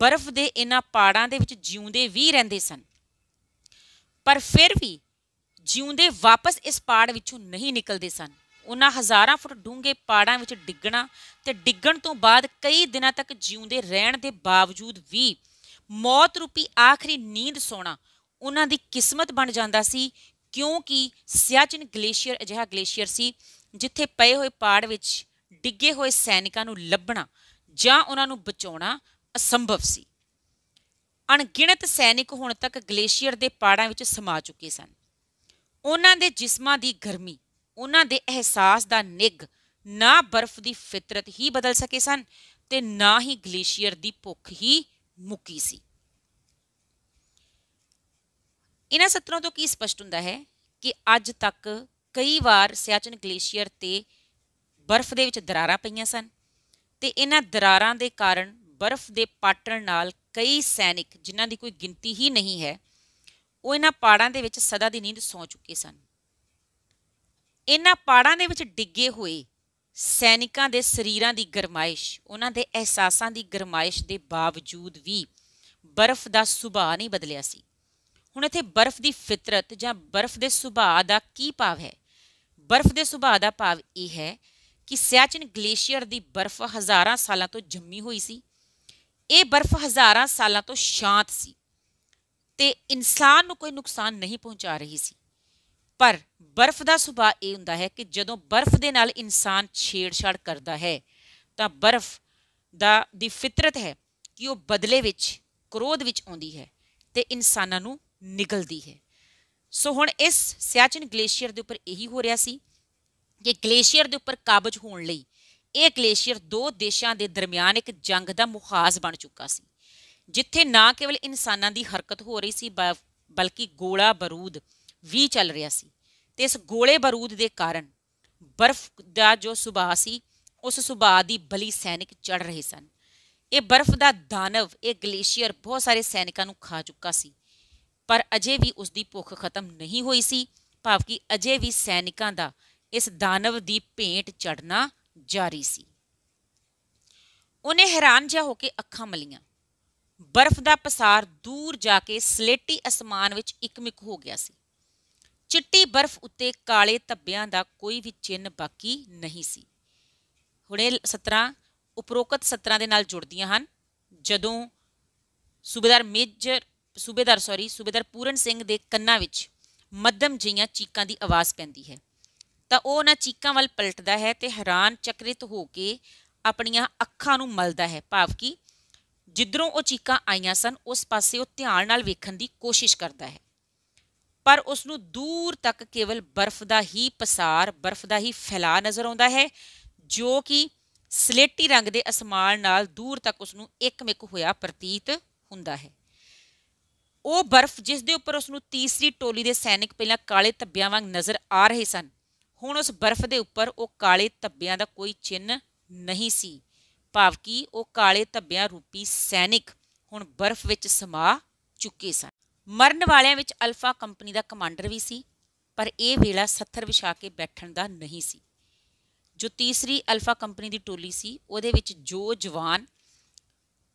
Speaker 1: ਬਰਫ਼ ਦੇ ਇਹਨਾਂ ਪਾੜਾਂ ਦੇ ਵਿੱਚ ਜਿਉਂਦੇ ਵੀ ਰਹਿੰਦੇ ਸਨ ਪਰ ਫਿਰ ਵੀ ਜਿਉਂਦੇ ਵਾਪਸ ਇਸ ਪਾੜ ਵਿੱਚੋਂ ਨਹੀਂ ਨਿਕਲਦੇ ਸਨ ਉਹਨਾਂ ਹਜ਼ਾਰਾਂ ਫੁੱਟ ਡੂੰਘੇ ਪਾੜਾਂ ਵਿੱਚ ਡਿੱਗਣਾ ਤੇ ਡਿੱਗਣ ਤੋਂ ਬਾਅਦ ਕਈ ਦਿਨਾਂ ਤੱਕ ਜਿਉਂਦੇ ਰਹਿਣ ਦੇ ਬਾਵਜੂਦ ਵੀ ਮੌਤ ਰੂਪੀ ਆਖਰੀ ਨੀਂਦ ਸੋਣਾ ਉਹਨਾਂ ਦੀ ਕਿਸਮਤ ਬਣ ਜਾਂਦਾ ਸੀ ਕਿਉਂਕਿ ਸਿਆਚਿਨ ਗਲੇਸ਼ੀਅਰ ਅਜਿਹਾ ਗਲੇਸ਼ੀਅਰ ਸੀ ਜਿੱਥੇ ਪਏ ਹੋਏ ਪਾੜ ਵਿੱਚ ਡਿੱਗੇ ਹੋਏ ਸੈਨਿਕਾਂ ਨੂੰ ਲੱਭਣਾ ਜਾਂ ਉਹਨਾਂ ਨੂੰ ਬਚਾਉਣਾ ਅਸੰਭਵ ਸੀ ਅਣਗਿਣਤ ਸੈਨਿਕ ਹੁਣ ਤੱਕ ਗਲੇਸ਼ੀਅਰ ਦੇ ਪਾੜਾਂ ਵਿੱਚ ਸਮਾ ਚੁੱਕੇ ਸਨ ਉਹਨਾਂ ਦੇ ਜਿਸਮਾਂ ਦੀ ਗਰਮੀ ਉਹਨਾਂ ਦੇ ਅਹਿਸਾਸ ਦਾ ਨਿੱਗ ਨਾ ਬਰਫ਼ ਦੀ ਫਿਤਰਤ ਹੀ ਬਦਲ ਸਕੇ ਸਨ ਤੇ ਨਾ ਹੀ ਗਲੇਸ਼ੀਅਰ ਦੀ ਭੁੱਖ ਹੀ ਮੁੱਕੀ ਸੀ ਇਹਨਾਂ ਸਤਰਾਂ ਤੋਂ ਕੀ ਸਪਸ਼ਟ ਹੁੰਦਾ ਹੈ ਕਿ ਅੱਜ ਤੱਕ ਕਈ ਵਾਰ ਸਿਆਚਨ ਗਲੇਸ਼ੀਅਰ ਤੇ ਬਰਫ਼ ਦੇ ਵਿੱਚ ਦਰਾਰਾਂ ਪਈਆਂ ਸਨ ਤੇ ਇਹਨਾਂ ਦਰਾਰਾਂ ਦੇ ਕਾਰਨ ਬਰਫ਼ ਦੇ ਪਾਟਣ ਨਾਲ ਕਈ ਸੈਨਿਕ ਜਿਨ੍ਹਾਂ ਦੀ ਕੋਈ ਗਿਣਤੀ ਹੀ ਨਹੀਂ ਹੈ ਉਹ ਇਹਨਾਂ ਪਹਾੜਾਂ ਦੇ ਵਿੱਚ ਸਦਾ ਦੀ ਨੀਂਦ ਸੌਂ ਚੁੱਕੇ ਸਨ ਇਹਨਾਂ ਪਹਾੜਾਂ ਦੇ ਵਿੱਚ ਡਿੱਗੇ ਹੋਏ ਸੈਨਿਕਾਂ ਦੇ ਸਰੀਰਾਂ ਦੀ ਗਰਮਾਇਸ਼ ਉਹਨਾਂ ਦੇ ਅਹਿਸਾਸਾਂ ਦੀ ਗਰਮਾਇਸ਼ ਦੇ ਬਾਵਜੂਦ ਵੀ ਬਰਫ਼ ਦਾ ਸੁਭਾਅ ਨਹੀਂ ਬਦਲਿਆ ਸੀ ਹੁਣ ਇੱਥੇ ਬਰਫ਼ ਦੀ ਫਿਤਰਤ ਜਾਂ ਬਰਫ਼ ਦੇ ਸੁਭਾਅ ਦਾ ਕੀ ਭਾਵ ਹੈ ਬਰਫ਼ ਦੇ ਸੁਭਾਅ ਦਾ ਭਾਵ ਇਹ ਹੈ ਕਿ ਸਿਆਚਿਨ ਗਲੇਸ਼ੀਅਰ ਦੀ ਬਰਫ਼ ਹਜ਼ਾਰਾਂ ਸਾਲਾਂ ਤੋਂ ਜੰਮੀ ਹੋਈ ਸੀ ਇਹ ਬਰਫ਼ ਹਜ਼ਾਰਾਂ ਸਾਲਾਂ ਤੋਂ ਸ਼ਾਂਤ ਸੀ ਤੇ ਇਨਸਾਨ ਨੂੰ ਕੋਈ ਨੁਕਸਾਨ ਨਹੀਂ ਪਹੁੰਚਾ ਰਹੀ ਸੀ ਪਰ ਬਰਫ਼ ਦਾ ਸੁਭਾਅ ਇਹ ਹੁੰਦਾ ਹੈ ਕਿ ਜਦੋਂ ਬਰਫ਼ ਦੇ ਨਾਲ ਇਨਸਾਨ ਛੇੜਛਾੜ ਕਰਦਾ ਹੈ ਤਾਂ ਬਰਫ਼ ਦਾ ਦੀ ਫਿਤਰਤ ਹੈ ਕਿ ਉਹ ਬਦਲੇ ਵਿੱਚ ਕ੍ਰੋਧ ਵਿੱਚ ਆਉਂਦੀ ਹੈ ਤੇ ਇਨਸਾਨਾਂ ਨੂੰ ਨਿਗਲਦੀ ਹੈ ਸੋ ਹੁਣ ਇਸ ਸਿਆਚਿਨ ਗਲੇਸ਼ੀਅਰ ਦੇ ਉੱਪਰ ਇਹੀ ਹੋ ਰਿਹਾ ਸੀ ਕਿ ਗਲੇਸ਼ੀਅਰ ਦੇ ਉੱਪਰ ਕਾਬਜ ਹੋਣ ਲਈ ਇਹ ਗਲੇਸ਼ੀਅਰ ਦੋ ਦੇਸ਼ਾਂ ਦੇ ਦਰਮਿਆਨ ਇੱਕ ਜੰਗ ਦਾ ਮੁਖਾਜ਼ ਬਣ ਚੁੱਕਾ ਸੀ ਜਿੱਥੇ ਨਾ ਕੇਵਲ ਇਨਸਾਨਾਂ ਦੀ ਹਰਕਤ ਹੋ ਰਹੀ ਸੀ ਬਲਕਿ ਗੋਲਾ ਬਾਰੂਦ ਵੀ ਚੱਲ ਰਿਹਾ ਸੀ ਤੇ ਇਸ ਗੋਲੇ ਬਾਰੂਦ ਦੇ ਕਾਰਨ ਬਰਫ਼ ਦਾ ਜੋ ਸੁਭਾਅ ਸੀ ਉਸ ਸੁਭਾਅ ਦੀ ਬਲੀ ਸੈਨਿਕ ਚੜ ਰਹੇ ਸਨ ਇਹ ਬਰਫ਼ ਦਾ ਦਾਨਵ ਇਹ ਗਲੇਸ਼ੀਅਰ ਬਹੁਤ ਸਾਰੇ ਸੈਨਿਕਾਂ ਨੂੰ ਖਾ ਚੁੱਕਾ ਸੀ ਪਰ ਅਜੇ ਵੀ ਉਸ ਦੀ ਭੁੱਖ ਖਤਮ ਨਹੀਂ ਹੋਈ ਸੀ ਭਾਵ ਕਿ ਅਜੇ ਵੀ ਸੈਨਿਕਾਂ ਦਾ ਇਸ ਦਾਨਵ ਦੀ ਭੇਂਟ ਚੜਨਾ ਜਾਰੀ ਸੀ ਉਹਨੇ ਹੈਰਾਨ ਜਾ ਹੋ ਕੇ ਅੱਖਾਂ ਮਲੀਆਂ ਬਰਫ਼ ਦਾ ਪਸਾਰ ਦੂਰ ਜਾ ਕੇ ਸਲੇਟੀ ਅਸਮਾਨ ਵਿੱਚ ਇਕਮਿਕ ਹੋ ਗਿਆ ਸੀ ਚਿੱਟੀ ਬਰਫ਼ ਉੱਤੇ ਕਾਲੇ ਧੱਬਿਆਂ ਦਾ ਕੋਈ ਵੀ ਚਿੰਨ ਬਾਕੀ ਨਹੀਂ ਸੀ ਹੁਣੇ 17 ਉਪਰੋਕਤ 17 ਦੇ ਨਾਲ ਜੁੜਦੀਆਂ ਹਨ ਜਦੋਂ ਸੂਬੇਦਾਰ ਮੇਜਰ ਸੂਬੇਦਾਰ ਸੌਰੀ ਸੂਬੇਦਾਰ ਪੂਰਨ ਸਿੰਘ ਦੇ ਕੰਨਾਂ ਵਿੱਚ ਮੱਧਮ ਜੀਆਂ ਚੀਕਾਂ ਦੀ ਆਵਾਜ਼ ਪੈਂਦੀ ਹੈ ਤਾਂ ਉਹ ਨਾ ਚੀਕਾਂ ਵੱਲ ਪਲਟਦਾ ਹੈ ਤੇ ਹੈਰਾਨ ਚਕਰਿਤ ਹੋ ਕੇ ਆਪਣੀਆਂ ਅੱਖਾਂ ਨੂੰ ਮਲਦਾ ਹੈ ਭਾਵ ਕਿ ਜਿੱਧਰੋਂ ਉਹ ਚੀਕਾਂ ਆਈਆਂ ਸਨ ਉਸ ਪਾਸੇ ਉਹ ਧਿਆਨ ਨਾਲ ਵੇਖਣ ਦੀ ਕੋਸ਼ਿਸ਼ ਕਰਦਾ ਹੈ ਪਰ ਉਸ ਨੂੰ ਦੂਰ ਤੱਕ ਕੇਵਲ ਬਰਫ਼ ਦਾ ਹੀ ਪਸਾਰ ਬਰਫ਼ ਦਾ ਹੀ ਫੈਲਾ ਨਜ਼ਰ ਆਉਂਦਾ ਹੈ ਜੋ ਕਿ ਸਲੇਟੀ ਰੰਗ ਦੇ ਅਸਮਾਨ ਨਾਲ ਦੂਰ ਤੱਕ ਉਸ ਨੂੰ ਇੱਕਮਿਕ ਹੋਇਆ ਪ੍ਰਤੀਤ ਹੁੰਦਾ ਹੈ ਉਹ ਬਰਫ਼ ਜਿਸ ਦੇ ਉੱਪਰ ਉਸ ਨੂੰ ਤੀਸਰੀ ਟੋਲੀ ਦੇ ਸੈਨਿਕ ਪਹਿਲਾਂ ਕਾਲੇ ਧੱਬਿਆਂ ਵਾਂਗ ਨਜ਼ਰ ਆ ਰਹੇ ਸਨ ਹੁਣ ਉਸ ਬਰਫ਼ ਦੇ ਉੱਪਰ ਉਹ ਕਾਲੇ ਧੱਬਿਆਂ ਦਾ ਕੋਈ ਚਿੰਨ ਨਹੀਂ ਸੀ ਭਾਵ ਕਿ ਉਹ ਕਾਲੇ ਧੱਬਿਆਂ ਰੂਪੀ ਸੈਨਿਕ ਹੁਣ ਬਰਫ਼ ਵਿੱਚ ਸਮਾ ਚੁੱਕੇ ਸਨ ਮਰਨ ਵਾਲਿਆਂ ਵਿੱਚ ਅਲਫਾ ਕੰਪਨੀ ਦਾ ਕਮਾਂਡਰ ਵੀ ਸੀ ਪਰ ਇਹ ਵੇਲਾ ਸੱਥਰ ਵਿਛਾ ਕੇ ਬੈਠਣ ਦਾ ਨਹੀਂ ਸੀ ਜੋ ਤੀਸਰੀ ਅਲਫਾ ਕੰਪਨੀ ਦੀ ਟੋਲੀ ਸੀ ਉਹਦੇ ਵਿੱਚ ਜੋ ਜਵਾਨ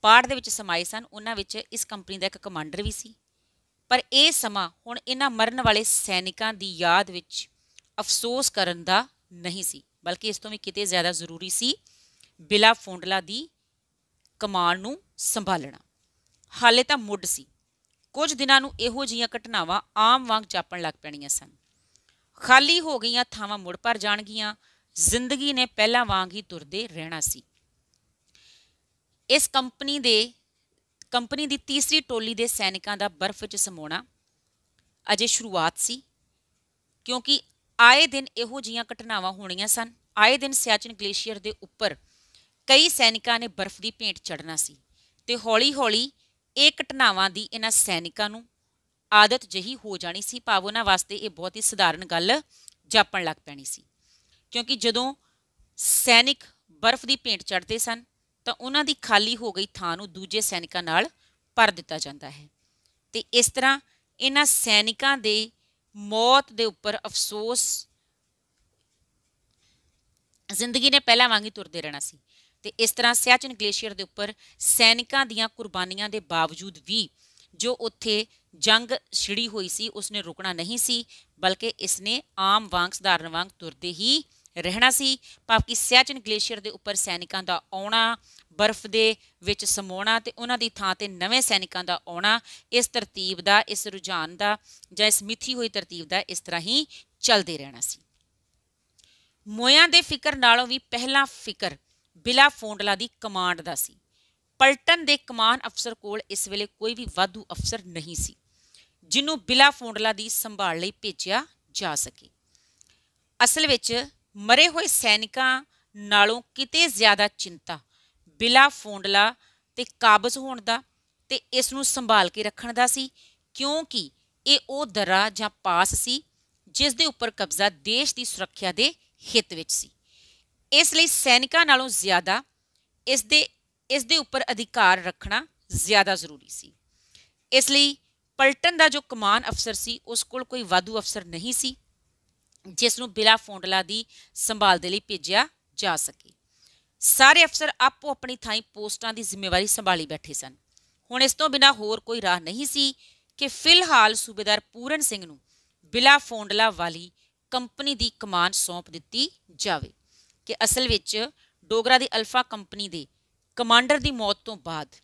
Speaker 1: ਪਾੜ ਦੇ ਵਿੱਚ ਸਮਾਏ ਸਨ ਉਹਨਾਂ ਵਿੱਚ ਇਸ ਕੰਪਨੀ ਦਾ ਇੱਕ ਕਮਾਂਡਰ ਵੀ ਸੀ ਪਰ ਇਹ ਸਮਾਂ ਹੁਣ ਇਹਨਾਂ ਮਰਨ ਵਾਲੇ ਸੈਨਿਕਾਂ ਦੀ ਯਾਦ ਵਿੱਚ ਅਫਸੋਸ ਕਰਨ ਦਾ ਨਹੀਂ ਸੀ ਬਲਕਿ ਇਸ ਤੋਂ ਵੀ ਕਿਤੇ ਜ਼ਿਆਦਾ ਜ਼ਰੂਰੀ ਸੀ ਬਿਲਾ ਫੋਂਡਲਾ ਦੀ ਕਮਾਨ ਨੂੰ ਸੰਭਾਲਣਾ ਹਾਲੇ ਤਾਂ ਮੁੱਢ ਸੀ ਕੁਝ ਦਿਨਾਂ ਨੂੰ ਇਹੋ ਜੀਆਂ ਘਟਨਾਵਾਂ ਆਮ ਵਾਂਗ ਚਾਪਣ ਲੱਗ ਪੈਣੀਆਂ ਸਨ ਖਾਲੀ ਹੋ ਗਈਆਂ ਥਾਵਾਂ ਮੁੜ ਜਾਣ ਜਾਣਗੀਆਂ ਜ਼ਿੰਦਗੀ ਨੇ ਪਹਿਲਾਂ ਵਾਂਗ ਹੀ ਤੁਰਦੇ ਰਹਿਣਾ ਸੀ ਇਸ ਕੰਪਨੀ ਦੇ ਕੰਪਨੀ ਦੀ ਤੀਸਰੀ ਟੋਲੀ ਦੇ ਸੈਨਿਕਾਂ ਦਾ ਬਰਫ਼ 'ਚ ਸਮੋਣਾ ਅਜੇ ਸ਼ੁਰੂਆਤ ਸੀ ਕਿਉਂਕਿ ਆਏ ਦਿਨ ਇਹੋ ਜੀਆਂ ਘਟਨਾਵਾਂ ਹੋਣੀਆਂ ਸਨ ਆਏ ਦਿਨ ਸਿਆਚਿਨ ਗਲੇਸ਼ੀਅਰ ਦੇ ਉੱਪਰ ਕਈ ਸੈਨਿਕਾਂ ਨੇ ਬਰਫ਼ ਦੀ ਪੇਂਟ ਚੜਨਾ ਸੀ ਤੇ ਹੌਲੀ-ਹੌਲੀ ਇਹ ਘਟਨਾਵਾਂ ਦੀ ਇਹਨਾਂ ਸੈਨਿਕਾਂ ਨੂੰ ਆਦਤ ਜਹੀ ਹੋ ਜਾਣੀ ਸੀ ਪਾਵੋਨਾ ਵਾਸਤੇ ਇਹ ਬਹੁਤ ਹੀ ਸਧਾਰਨ ਗੱਲ ਜਾਪਣ ਲੱਗ ਪੈਣੀ ਸੀ ਕਿਉਂਕਿ ਜਦੋਂ ਸੈਨਿਕ ਬਰਫ਼ ਦੀ ਪੇਂਟ ਚੜਦੇ ਸਨ ਤਾਂ ਉਹਨਾਂ ਦੀ ਖਾਲੀ ਹੋ ਗਈ ਥਾਂ ਨੂੰ ਦੂਜੇ ਸੈਨਿਕਾਂ ਨਾਲ ਭਰ ਦਿੱਤਾ ਜਾਂਦਾ ਹੈ ਤੇ ਇਸ ਤਰ੍ਹਾਂ ਇਹਨਾਂ ਸੈਨਿਕਾਂ ਦੇ ਮੌਤ ਦੇ ਉੱਪਰ ਅਫਸੋਸ ਜ਼ਿੰਦਗੀ ਨੇ ਪਹਿਲਾਂ ਵਾਂਗੀ ਤੁਰਦੇ ਰਹਿਣਾ ਸੀ ਤੇ ਇਸ ਤਰ੍ਹਾਂ ਸਿਆਚਨ ਗਲੇਸ਼ੀਅਰ ਦੇ ਉੱਪਰ ਸੈਨਿਕਾਂ ਦੀਆਂ ਕੁਰਬਾਨੀਆਂ ਦੇ ਬਾਵਜੂਦ ਵੀ ਜੋ ਉੱਥੇ ਜੰਗ ਛਿੜੀ ਹੋਈ ਸੀ ਉਸਨੇ ਰੁਕਣਾ ਨਹੀਂ ਸੀ ਬਲਕਿ ਇਸਨੇ ਆਮ ਵਾਂਗ ਸਧਾਰਨ ਵਾਂਗ ਤੁਰਦੇ ਹੀ ਰਹਿਣਾ ਸੀ ਭਾਵ ਕਿ ਸਿਆਚਨ ਗਲੇਸ਼ੀਅਰ ਦੇ ਉੱਪਰ ਸੈਨਿਕਾਂ ਦਾ ਆਉਣਾ ਬਰਫ਼ ਦੇ ਵਿੱਚ ਸਮੋਣਾ ਤੇ ਉਹਨਾਂ ਦੀ ਥਾਂ ਤੇ ਨਵੇਂ ਸੈਨਿਕਾਂ ਦਾ ਆਉਣਾ ਇਸ ਤਰਤੀਬ ਦਾ ਇਸ ਰੁਝਾਨ ਦਾ ਜਾਂ ਇਸ ਮਿੱਥੀ ਹੋਈ ਤਰਤੀਬ ਦਾ ਇਸ ਤਰ੍ਹਾਂ ਹੀ ਚੱਲਦੇ ਰਹਿਣਾ ਸੀ ਮੋਇਆਂ ਦੇ ਫਿਕਰ ਨਾਲੋਂ ਵੀ ਪਹਿਲਾ ਫਿਕਰ ਬਿਲਾ ਫੋਂਡਲਾ ਦੀ ਕਮਾਂਡ ਦਾ ਸੀ ਪਲਟਨ ਦੇ ਕਮਾਨ ਅਫਸਰ ਕੋਲ ਇਸ ਵੇਲੇ ਕੋਈ ਵੀ ਵਾਧੂ ਅਫਸਰ ਨਹੀਂ ਸੀ ਜਿਹਨੂੰ ਬਿਲਾ ਫੋਂਡਲਾ ਦੀ ਸੰਭਾਲ ਲਈ ਭੇਜਿਆ ਜਾ ਸਕੇ ਅਸਲ ਵਿੱਚ ਮਰੇ ਹੋਏ ਸੈਨਿਕਾਂ ਨਾਲੋਂ ਕਿਤੇ ਜ਼ਿਆਦਾ ਚਿੰਤਾ ਬਿਲਾ ਫੋਂਡਲਾ ਤੇ ਕਾਬਜ਼ ਹੋਣ ਦਾ ਤੇ ਇਸ ਨੂੰ ਸੰਭਾਲ ਕੇ ਰੱਖਣ ਦਾ ਸੀ ਕਿਉਂਕਿ ਇਹ ਉਹ ਦਰਾ ਜਾਂ ਪਾਸ ਸੀ ਜਿਸ ਦੇ ਉੱਪਰ ਕਬਜ਼ਾ ਦੇਸ਼ ਦੀ ਸੁਰੱਖਿਆ ਦੇ ਹਿੱਤ ਵਿੱਚ ਸੀ ਇਸ ਲਈ ਸੈਨਿਕਾਂ ਨਾਲੋਂ ਜ਼ਿਆਦਾ ਇਸ ਦੇ ਇਸ ਦੇ ਉੱਪਰ ਅਧਿਕਾਰ ਰੱਖਣਾ ਜ਼ਿਆਦਾ ਜ਼ਰੂਰੀ ਸੀ ਇਸ ਲਈ ਪਲਟਨ ਦਾ ਜੋ ਕਮਾਨ ਅਫਸਰ ਸੀ ਉਸ ਕੋਲ ਕੋਈ ਵਾਧੂ ਅਫਸਰ ਨਹੀਂ ਸੀ ਜਿਸ ਨੂੰ ਬਿਲਾ ਫੋਂਡਲਾ ਦੀ ਸੰਭਾਲ ਦੇ ਲਈ ਭੇਜਿਆ ਜਾ ਸਕੇ ਸਾਰੇ ਅਫਸਰ ਆਪੋ ਆਪਣੀ ਥਾਈਂ ਪੋਸਟਾਂ ਦੀ ਜ਼ਿੰਮੇਵਾਰੀ ਸੰਭਾਲੀ ਬੈਠੇ ਸਨ ਹੁਣ ਇਸ ਤੋਂ ਬਿਨਾ ਹੋਰ ਕੋਈ ਰਾਹ ਨਹੀਂ ਸੀ ਕਿ ਫਿਲਹਾਲ ਸੂਬੇਦਾਰ ਪੂਰਨ ਸਿੰਘ ਨੂੰ ਬਿਲਾ ਫੋਂਡਲਾ ਵਾਲੀ ਕੰਪਨੀ ਦੀ ਕਮਾਨ ਸੌਂਪ ਦਿੱਤੀ ਜਾਵੇ ਕਿ ਅਸਲ ਵਿੱਚ ਡੋਗਰਾ ਦੀ ਅਲਫਾ ਕੰਪਨੀ ਦੇ ਕਮਾਂਡਰ ਦੀ ਮੌਤ ਤੋਂ ਬਾਅਦ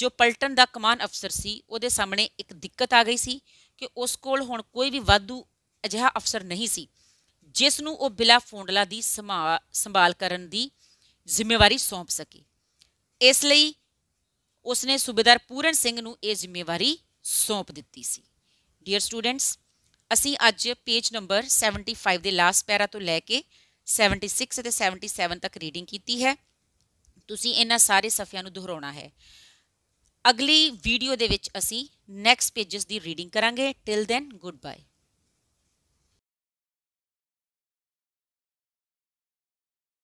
Speaker 1: ਜੋ ਪਲਟਨ ਦਾ ਕਮਾਨ ਅਫਸਰ ਸੀ ਉਹਦੇ ਸਾਹਮਣੇ ਇੱਕ ਦਿੱਕਤ ਆ ਗਈ ਸੀ ਕਿ ਉਸ ਕੋਲ ਹੁਣ ਕੋਈ ਵੀ ਵਾਧੂ ਅਜਿਹਾ ਅਫਸਰ ਨਹੀਂ ਸੀ ਜਿਸ ਨੂੰ ਉਹ ਬਿਲਾ ਫੋਂਡਲਾ ਦੀ ਸੰਭਾਲ ਕਰਨ ਦੀ ਜ਼ਿੰਮੇਵਾਰੀ ਸੌਂਪ ਸਕੇ ਇਸ ਲਈ ਉਸਨੇ ਸੂਬੇਦਾਰ ਪੂਰਨ ਸਿੰਘ ਨੂੰ ਇਹ ਜ਼ਿੰਮੇਵਾਰੀ ਸੌਂਪ ਦਿੱਤੀ ਸੀ ਡੀਅਰ ਸਟੂਡੈਂਟਸ ਅਸੀਂ ਅੱਜ ਪੇਜ ਨੰਬਰ 75 ਦੇ ਲਾਸਟ ਪੈਰਾ ਤੋਂ ਲੈ ਕੇ 76 ਅਤੇ 77 ਤੱਕ ਰੀਡਿੰਗ ਕੀਤੀ ਹੈ ਤੁਸੀਂ ਇਹਨਾਂ ਸਾਰੇ ਸਫ਼ਿਆਂ ਨੂੰ ਦੁਹਰਾਉਣਾ ਹੈ ਅਗਲੀ ਵੀਡੀਓ ਦੇ ਵਿੱਚ ਅਸੀਂ ਨੈਕਸਟ ਪੇजेस ਦੀ ਰੀਡਿੰਗ ਕਰਾਂਗੇ ਟਿਲ ਦੈਨ ਗੁੱਡ ਬਾਏ